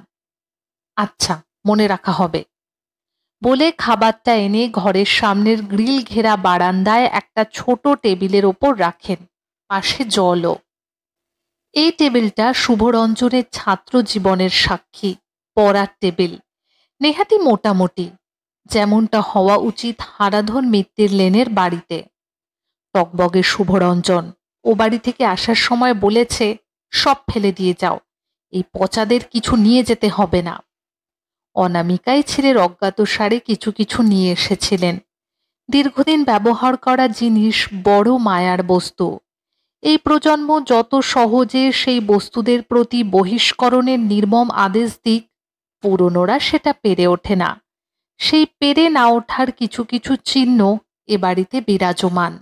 আচ্ছা মনে রাখা হবে বলে খাবারটা এনে ঘরের সামনের গ্রিল ঘেরা বারান্দায় একটা ছোট টেবিলের ওপর রাখেন পাশে জলও এই টেবিলটা শুভরঞ্জনের ছাত্র জীবনের সাক্ষী পড়ার টেবিল নেহাতি মোটামুটি যেমনটা হওয়া উচিত হারাধন মিত্তির লেনের বাড়িতে টকবগে শুভরঞ্জন ও বাড়ি থেকে আসার সময় বলেছে সব ফেলে দিয়ে যাও এই পচাদের কিছু নিয়ে যেতে হবে না অনামিকাই ছেলের অজ্ঞাত সারে কিছু কিছু নিয়ে এসেছিলেন দীর্ঘদিন ব্যবহার করা জিনিস বড় মায়ার বস্তু এই প্রজন্ম যত সহজে সেই বস্তুদের প্রতি বহিষ্করণের নির্মম আদেশ দিক পুরনোরা সেটা পেরে ওঠে না সেই পেরে না ওঠার কিছু কিছু চিহ্ন এ বাড়িতে বিরাজমান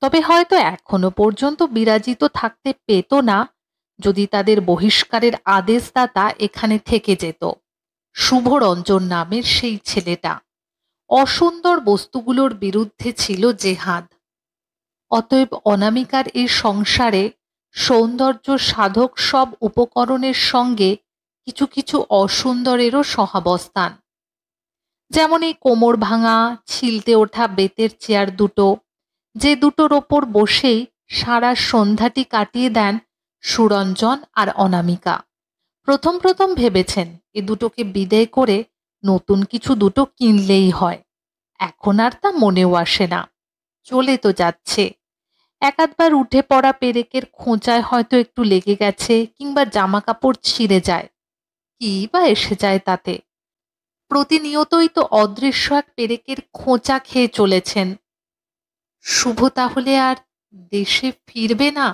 তবে হয়তো এখনো পর্যন্ত বিরাজিত থাকতে পেত না যদি তাদের বহিষ্কারের আদেশদাতা এখানে থেকে যেত শুভরঞ্জন নামের সেই ছেলেটা অসুন্দর বস্তুগুলোর বিরুদ্ধে ছিল জেহাদ অতএব অনামিকার এই সংসারে সৌন্দর্য সাধক সব উপকরণের সঙ্গে কিছু কিছু অসুন্দরেরও সহাবস্থান যেমন এই কোমর ভাঙা ছিলতে ওঠা বেতের চেয়ার দুটো যে দুটোর ওপর বসেই সারা সন্ধ্যাটি কাটিয়ে দেন সুরঞ্জন আর অনামিকা প্রথম প্রথম ভেবেছেন এ দুটোকে বিদায় করে নতুন কিছু দুটো কিনলেই হয় এখন আর তা মনেও আসে না চলে তো যাচ্ছে একাধবার উঠে পড়া পেরেকের খোঁচায় হয়তো একটু লেগে গেছে কিংবা জামা কাপড় ছিঁড়ে যায় কি বা এসে যায় তাতে প্রতিনিয়তই তো অদৃশ্য এক পেরেকের খোঁচা খেয়ে চলেছেন শুভ তাহলে আর দেশে ফিরবে না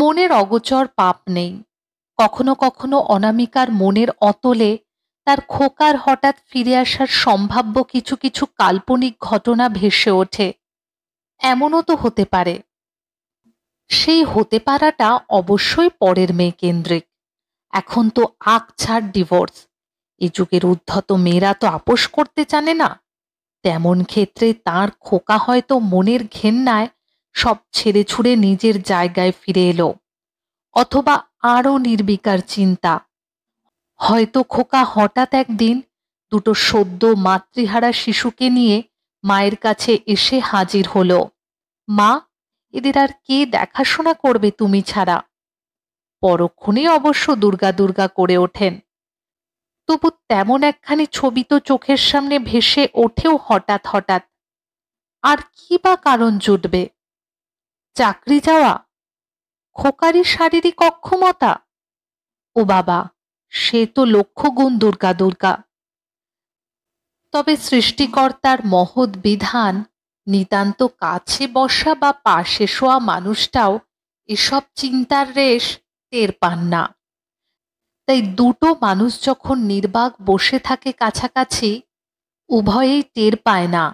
মনের অগোচর পাপ নেই কখনো কখনো অনামিকার মনের অতলে তার খোকার হঠাৎ ফিরে আসার সম্ভাব্য কিছু কিছু কাল্পনিক ঘটনা ভেসে ওঠে এমনও তো হতে পারে সেই হতে পারাটা অবশ্যই পরের মেয়ে কেন্দ্রিক এখন তো ছাড় ডিভোর্স এ যুগের উদ্ধত মেয়েরা তো আপোষ করতে জানে না তেমন ক্ষেত্রে তার খোকা হয়তো মনের ঘেন্নায় সব ছেড়ে ছুড়ে নিজের জায়গায় ফিরে এলো অথবা আরও নির্বিকার চিন্তা হয়তো খোকা হঠাৎ একদিন দুটো সদ্য মাতৃহারা শিশুকে নিয়ে মায়ের কাছে এসে হাজির হলো মা এদের আর কে দেখাশোনা করবে তুমি ছাড়া পরক্ষণে অবশ্য দুর্গা দুর্গা করে ওঠেন তবু তেমন একখানি ছবি তো চোখের সামনে ভেসে ওঠেও হঠাৎ হঠাৎ আর কি বা কারণ জুটবে চাকরি যাওয়া খোকারি শারীরিক অক্ষমতা ও বাবা সে তো লক্ষ গুণ দুর্গা দুর্গা তবে সৃষ্টিকর্তার মহৎ বিধান নিতান্ত কাছে বসা বা পাশে শোয়া মানুষটাও এসব চিন্তার রেশ টের পান না তাই দুটো মানুষ যখন নির্বাক বসে থাকে কাছাকাছি উভয়েই টের পায় না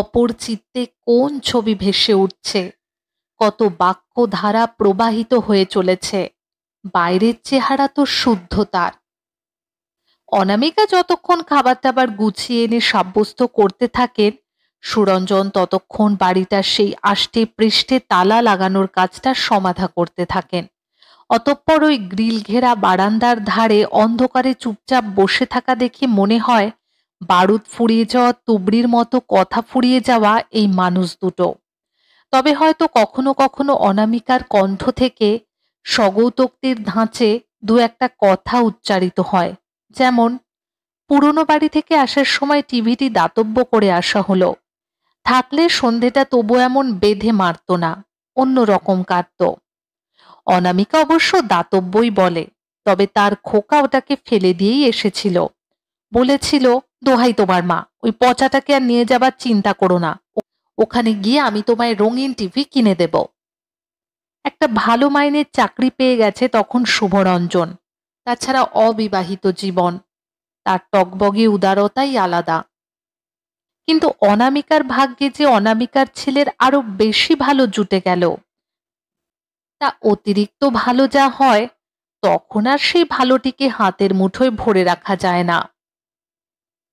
অপর চিত্তে কোন ছবি ভেসে উঠছে কত বাক্য ধারা প্রবাহিত হয়ে চলেছে বাইরের চেহারা তো শুদ্ধ তার অনামিকা যতক্ষণ খাবার দাবার গুছিয়ে এনে সাব্যস্ত করতে থাকেন সুরঞ্জন ততক্ষণ বাড়িটার সেই আষ্টে পৃষ্ঠে তালা লাগানোর কাজটা সমাধা করতে থাকেন অতঃপর ওই গ্রিল ঘেরা বারান্দার ধারে অন্ধকারে চুপচাপ বসে থাকা দেখে মনে হয় বারুদ ফুরিয়ে যাওয়া তুবড়ির মতো কথা ফুরিয়ে যাওয়া এই মানুষ দুটো তবে হয়তো কখনো কখনো অনামিকার কণ্ঠ থেকে সগৌতক্তির ধাঁচে দু একটা কথা উচ্চারিত হয় যেমন পুরনো বাড়ি থেকে আসার সময় টিভিটি দাতব্য করে আসা হলো থাকলে সন্ধেটা তবু এমন বেঁধে মারত না অন্যরকম কাটত অনামিকা অবশ্য দাতব্যই বলে তবে তার খোকা ওটাকে ফেলে দিয়েই এসেছিল বলেছিল দোহাই তোমার মা ওই পচাটাকে আর নিয়ে যাবার চিন্তা করো না ওখানে গিয়ে আমি তোমায় রঙিন টিভি কিনে দেব একটা ভালো মাইনের চাকরি পেয়ে গেছে তখন শুভরঞ্জন তাছাড়া অবিবাহিত জীবন তার টকবগে উদারতাই আলাদা কিন্তু অনামিকার ভাগ্যে যে অনামিকার ছেলের আরো বেশি ভালো জুটে গেল তা অতিরিক্ত ভালো যা হয় তখন আর সেই ভালোটিকে হাতের মুঠোয় ভরে রাখা যায় না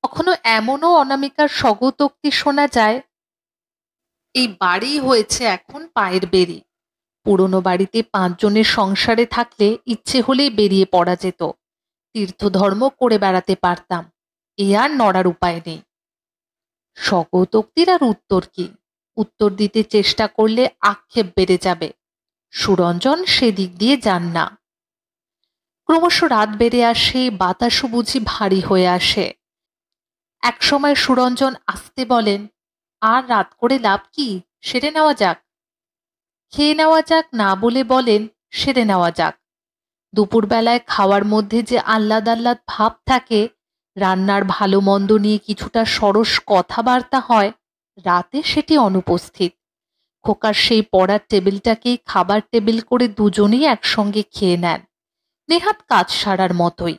কখনো এমনও অনামিকার স্বগতোক্তি শোনা যায় এই বাড়ি হয়েছে এখন পায়ের বেরি পুরনো বাড়িতে পাঁচজনের সংসারে থাকলে ইচ্ছে হলেই বেরিয়ে পড়া যেত তীর্থধর্ম করে বেড়াতে পারতাম এ আর নড়ার উপায় নেই স্বগতোক্তির আর উত্তর কি উত্তর দিতে চেষ্টা করলে আক্ষেপ বেড়ে যাবে সুরঞ্জন সেদিক দিয়ে যান না ক্রমশ রাত বেড়ে আসে বাতাসও বুঝি ভারী হয়ে আসে একসময় সুরঞ্জন আসতে বলেন আর রাত করে লাভ কি সেরে নেওয়া যাক খেয়ে নেওয়া যাক না বলে বলেন সেরে নেওয়া যাক দুপুরবেলায় খাওয়ার মধ্যে যে আল্লাদ আল্লাদ ভাব থাকে রান্নার ভালো মন্দ নিয়ে কিছুটা সরস কথাবার্তা হয় রাতে সেটি অনুপস্থিত খোকার সেই পড়ার টেবিলটাকে খাবার টেবিল করে দুজনেই একসঙ্গে খেয়ে নেন নেহাত কাজ সারার মতোই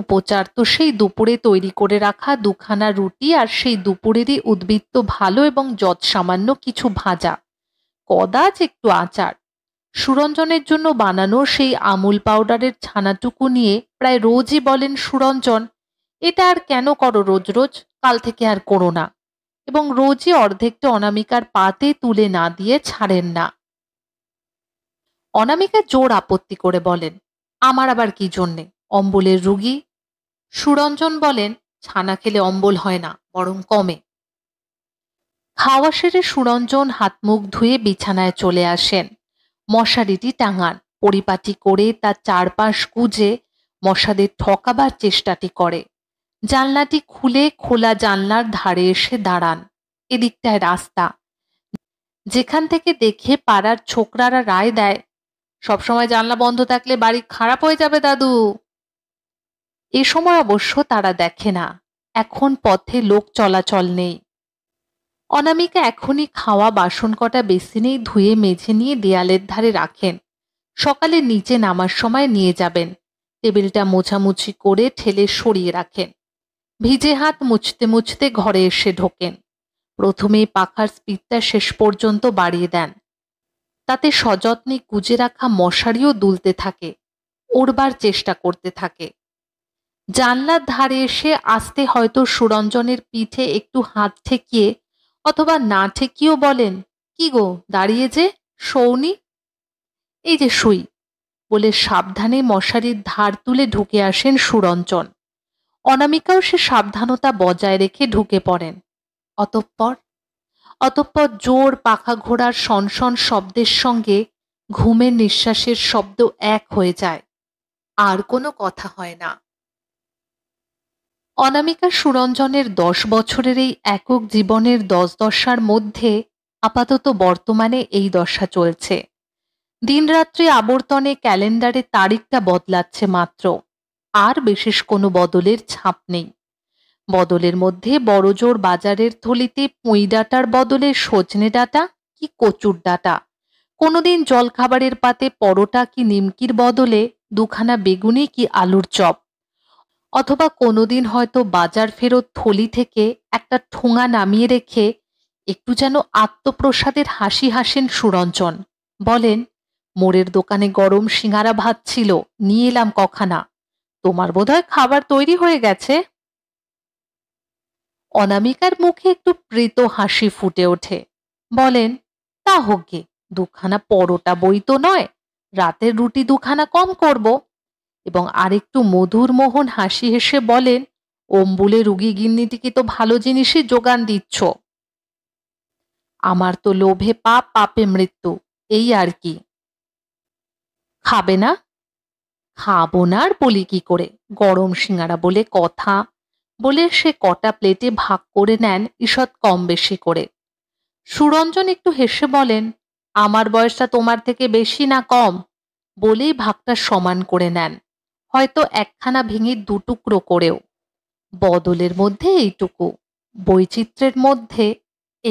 উপচার তো সেই দুপুরে তৈরি করে রাখা দুখানা রুটি আর সেই দুপুরেরই উদ্বৃত্ত ভালো এবং যৎ সামান্য কিছু ভাজা কদাচ একটু আচার সুরঞ্জনের জন্য বানানো সেই আমুল পাউডারের ছানাটুকু নিয়ে প্রায় রোজই বলেন সুরঞ্জন এটা আর কেন করো রোজ রোজ কাল থেকে আর করো না এবং রোজই অর্ধেকটা অনামিকার পাতে তুলে না দিয়ে ছাড়েন না অনামিকা জোর আপত্তি করে বলেন আমার আবার কি জন্যে অম্বলের রুগী সুরঞ্জন বলেন ছানা খেলে অম্বল হয় না বরং কমে খাওয়া সেরে সুরঞ্জন হাত মুখ ধুয়ে বিছানায় চলে আসেন মশারিটি টাঙান পরিপাটি করে তার চারপাশ গুজে মশাদের ঠকাবার চেষ্টাটি করে জানলাটি খুলে খোলা জানলার ধারে এসে দাঁড়ান এদিকটায় রাস্তা যেখান থেকে দেখে পাড়ার ছোকরারা রায় দেয় সবসময় জানলা বন্ধ থাকলে বাড়ি খারাপ হয়ে যাবে দাদু এ সময় অবশ্য তারা দেখে না এখন পথে লোক চলাচল নেই অনামিকা এখনই খাওয়া বাসন কটা বেসিনেই ধুয়ে মেঝে নিয়ে দেয়ালের ধারে রাখেন সকালে নিচে নামার সময় নিয়ে যাবেন টেবিলটা মোছামুছি করে ঠেলে সরিয়ে রাখেন ভিজে হাত মুছতে মুছতে ঘরে এসে ঢোকেন প্রথমে পাখার স্পিডটা শেষ পর্যন্ত বাড়িয়ে দেন তাতে সযত্নে গুজে রাখা মশারিও দুলতে থাকে ওড়বার চেষ্টা করতে থাকে জানলার ধারে এসে আসতে হয়তো সুরঞ্জনের পিঠে একটু হাত ঠেকিয়ে অথবা না ঠেকিয়েও বলেন কি গো দাঁড়িয়ে যে সৌনি এই যে শুই বলে সাবধানে মশারির ধার তুলে ঢুকে আসেন সুরঞ্জন অনামিকাও সে সাবধানতা বজায় রেখে ঢুকে পড়েন অতঃপর অতঃপর জোর পাখা ঘোড়ার সনসন শব্দের সঙ্গে ঘুমের নিঃশ্বাসের শব্দ এক হয়ে যায় আর কোনো কথা হয় না অনামিকা সুরঞ্জনের দশ বছরের এই একক জীবনের দশ দশার মধ্যে আপাতত বর্তমানে এই দশা চলছে দিনরাত্রি আবর্তনে ক্যালেন্ডারে তারিখটা বদলাচ্ছে মাত্র আর বিশেষ কোনো বদলের ছাপ নেই বদলের মধ্যে বড়জোর বাজারের থলিতে পুঁই ডাটার বদলে সজনে ডাটা কি কচুর ডাটা কোনোদিন জলখাবারের পাতে পরোটা কি নিমকির বদলে দুখানা বেগুনি কি আলুর চপ অথবা কোনোদিন হয়তো বাজার ফেরত থলি থেকে একটা ঠোঙা নামিয়ে রেখে একটু যেন আত্মপ্রসাদের হাসি হাসেন সুরঞ্জন বলেন মোড়ের দোকানে গরম সিঙারা ভাত ছিল নিয়ে এলাম কখানা তোমার বোধ খাবার তৈরি হয়ে গেছে অনামিকার মুখে একটু প্রীত হাসি ফুটে ওঠে বলেন তা হোক গে দুখানা পরোটা বই তো নয় রাতের রুটি দুখানা কম করব এবং আরেকটু মধুর মোহন হাসি হেসে বলেন অম্বুলে রুগী গিন্নিটিকে তো ভালো জিনিসই যোগান দিচ্ছ আমার তো লোভে পাপ পাপে মৃত্যু এই আর কি খাবে না খাবনার না আর বলি কি করে গরম সিঙ্গারা বলে কথা বলে সে কটা প্লেটে ভাগ করে নেন ঈষৎ কম বেশি করে সুরঞ্জন একটু হেসে বলেন আমার বয়সটা তোমার থেকে বেশি না কম বলেই ভাগটা সমান করে নেন হয়তো একখানা ভেঙে দুটুকরো করেও বদলের মধ্যে এইটুকু বৈচিত্র্যের মধ্যে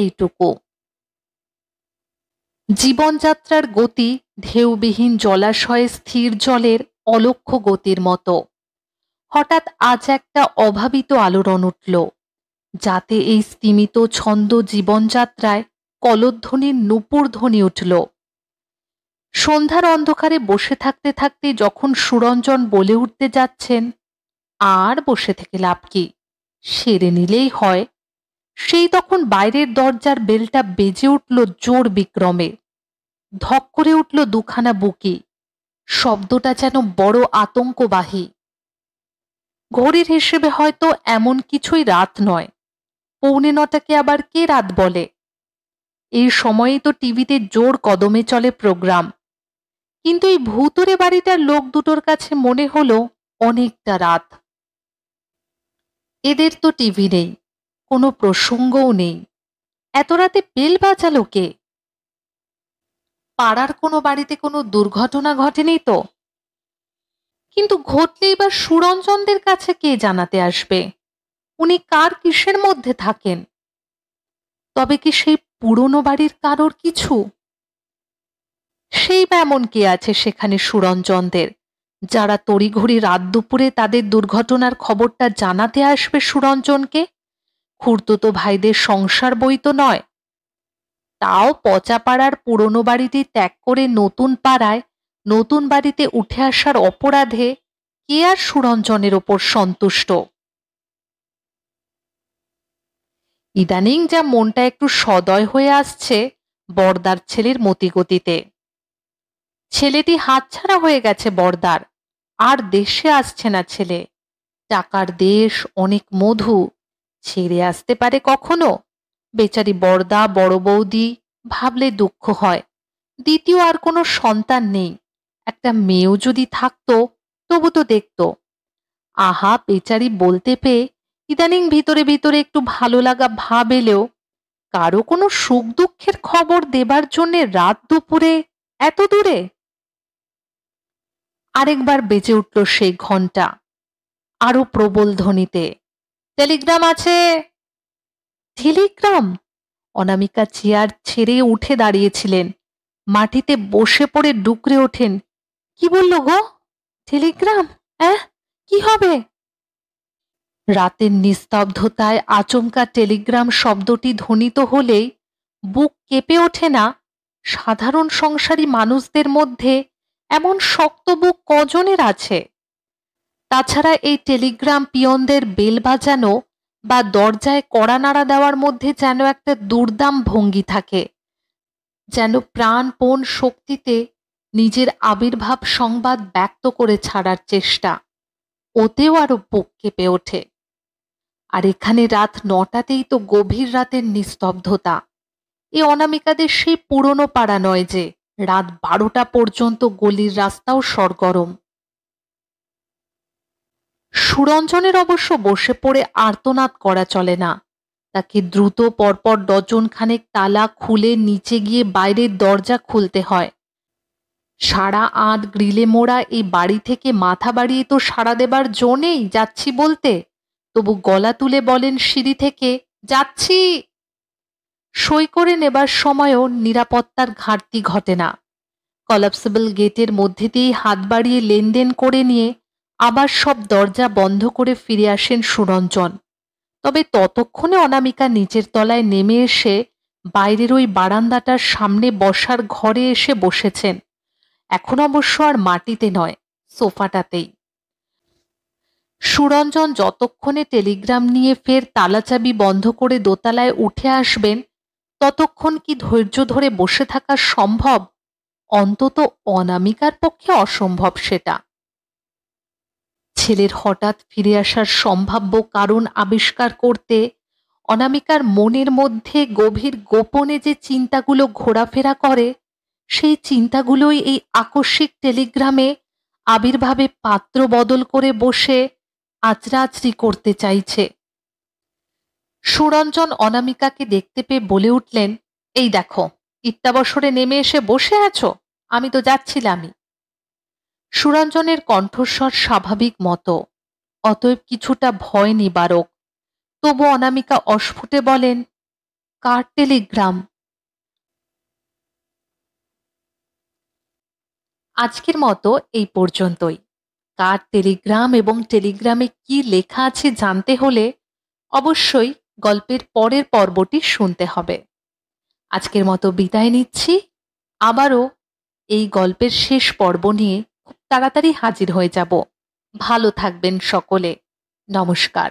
এইটুকু জীবনযাত্রার গতি ঢেউবিহীন জলাশয়ে স্থির জলের অলক্ষ গতির মতো হঠাৎ আজ একটা অভাবিত আলোড়ন উঠল যাতে এই স্তিমিত ছন্দ জীবনযাত্রায় কলধ্বনির নূপুর ধ্বনি উঠল সন্ধ্যার অন্ধকারে বসে থাকতে থাকতে যখন সুরঞ্জন বলে উঠতে যাচ্ছেন আর বসে থেকে লাভ কি সেরে নিলেই হয় সেই তখন বাইরের দরজার বেলটা বেজে উঠল জোর বিক্রমে ধক করে উঠল দুখানা বুকি শব্দটা যেন বড় আতঙ্কবাহী ঘড়ির হিসেবে হয়তো এমন কিছুই রাত নয় পৌনে নটাকে আবার কে রাত বলে এই সময়ে তো টিভিতে জোর কদমে চলে প্রোগ্রাম কিন্তু এই ভূতরে বাড়িটার লোক দুটোর কাছে মনে হলো অনেকটা রাত এদের তো টিভি নেই কোনো প্রসঙ্গও নেই এত রাতে পেল বাঁচালো কে পাড়ার কোনো বাড়িতে কোনো দুর্ঘটনা ঘটেনি তো কিন্তু ঘটলেই এবার সুরঞ্জনদের কাছে কে জানাতে আসবে উনি কার কিসের মধ্যে থাকেন তবে কি সেই পুরনো বাড়ির কারোর কিছু সেই এমন কে আছে সেখানে সুরঞ্জনদের যারা তড়িঘড়ি রাত দুপুরে তাদের দুর্ঘটনার খবরটা জানাতে আসবে সুরঞ্জনকে তো ভাইদের সংসার বই তো নয় তাও পচাপাড়ার পুরনো বাড়িটি ত্যাগ করে নতুন পাড়ায় নতুন বাড়িতে উঠে আসার অপরাধে কে আর সুরঞ্জনের ওপর সন্তুষ্ট ইদানিং যা মনটা একটু সদয় হয়ে আসছে বর্দার ছেলের মতিগতিতে ছেলেটি হাতছাড়া হয়ে গেছে বর্দার আর দেশে আসছে না ছেলে টাকার দেশ অনেক মধু ছেড়ে আসতে পারে কখনো বেচারি বড়দা বড় বৌদি ভাবলে দুঃখ হয় দ্বিতীয় আর কোনো সন্তান নেই একটা মেয়েও যদি থাকত তবু তো দেখত আহা বেচারি বলতে পেয়ে ইদানিং ভিতরে ভিতরে একটু ভালো লাগা ভাব এলেও কারো কোনো সুখ দুঃখের খবর দেবার জন্যে রাত দুপুরে এত দূরে আরেকবার বেজে উঠল সেই ঘন্টা আরো প্রবল ধ্বনিতে টেলিগ্রাম আছে টেলিগ্রাম অনামিকা চেয়ার ছেড়ে উঠে দাঁড়িয়েছিলেন মাটিতে বসে পড়ে ডুকরে ওঠেন কি বলল গো টেলিগ্রাম হ্যাঁ কি হবে রাতের নিস্তব্ধতায় আচমকা টেলিগ্রাম শব্দটি ধ্বনিত হলেই বুক কেঁপে ওঠে না সাধারণ সংসারী মানুষদের মধ্যে এমন শক্ত বুক কজনের আছে তাছাড়া এই টেলিগ্রাম পিয়নদের বেল বাজানো বা দরজায় কড়া নাড়া দেওয়ার মধ্যে যেন একটা দুর্দাম ভঙ্গি থাকে যেন প্রাণপণ শক্তিতে নিজের আবির্ভাব সংবাদ ব্যক্ত করে ছাড়ার চেষ্টা ওতেও আরও বুক কেঁপে ওঠে আর এখানে রাত নটাতেই তো গভীর রাতের নিস্তব্ধতা এ অনামিকাদের সেই পুরনো পাড়া নয় যে রাত বারোটা পর্যন্ত গলির রাস্তাও সরগরম সুরঞ্জনের অবশ্য বসে পড়ে আর্তনাদ করা চলে না তাকে দ্রুত পরপর ডজনখানেক তালা খুলে নিচে গিয়ে বাইরের দরজা খুলতে হয় সারা আঁত গ্রিলে মোড়া এই বাড়ি থেকে মাথা বাড়িয়ে তো সাড়া দেবার জো নেই যাচ্ছি বলতে তবু গলা তুলে বলেন সিঁড়ি থেকে যাচ্ছি সই করে নেবার সময়ও নিরাপত্তার ঘাটতি ঘটে না কলাপসেবল গেটের মধ্যে দিয়েই হাত বাড়িয়ে লেনদেন করে নিয়ে আবার সব দরজা বন্ধ করে ফিরে আসেন সুরঞ্জন তবে ততক্ষণে অনামিকা নিচের তলায় নেমে এসে বাইরের ওই বারান্দাটার সামনে বসার ঘরে এসে বসেছেন এখন অবশ্য আর মাটিতে নয় সোফাটাতেই সুরঞ্জন যতক্ষণে টেলিগ্রাম নিয়ে ফের তালাচাবি বন্ধ করে দোতলায় উঠে আসবেন ততক্ষণ কি ধৈর্য ধরে বসে থাকা সম্ভব অন্তত অনামিকার পক্ষে অসম্ভব সেটা ছেলের হঠাৎ ফিরে আসার সম্ভাব্য কারণ আবিষ্কার করতে অনামিকার মনের মধ্যে গভীর গোপনে যে চিন্তাগুলো ঘোরাফেরা করে সেই চিন্তাগুলোই এই আকস্মিক টেলিগ্রামে আবির্ভাবে পাত্র বদল করে বসে আচরাচরি করতে চাইছে সুরঞ্জন অনামিকাকে দেখতে পেয়ে বলে উঠলেন এই দেখো ইত্যাবসরে নেমে এসে বসে আছো আমি তো যাচ্ছিলামই সুরঞ্জনের কণ্ঠস্বর স্বাভাবিক মতো অতএব কিছুটা ভয় নিবারক তবু অনামিকা অস্ফুটে বলেন কার টেলিগ্রাম আজকের মতো এই পর্যন্তই কার টেলিগ্রাম এবং টেলিগ্রামে কি লেখা আছে জানতে হলে অবশ্যই গল্পের পরের পর্বটি শুনতে হবে আজকের মতো বিদায় নিচ্ছি আবারও এই গল্পের শেষ পর্ব নিয়ে তাড়াতাড়ি হাজির হয়ে যাব ভালো থাকবেন সকলে নমস্কার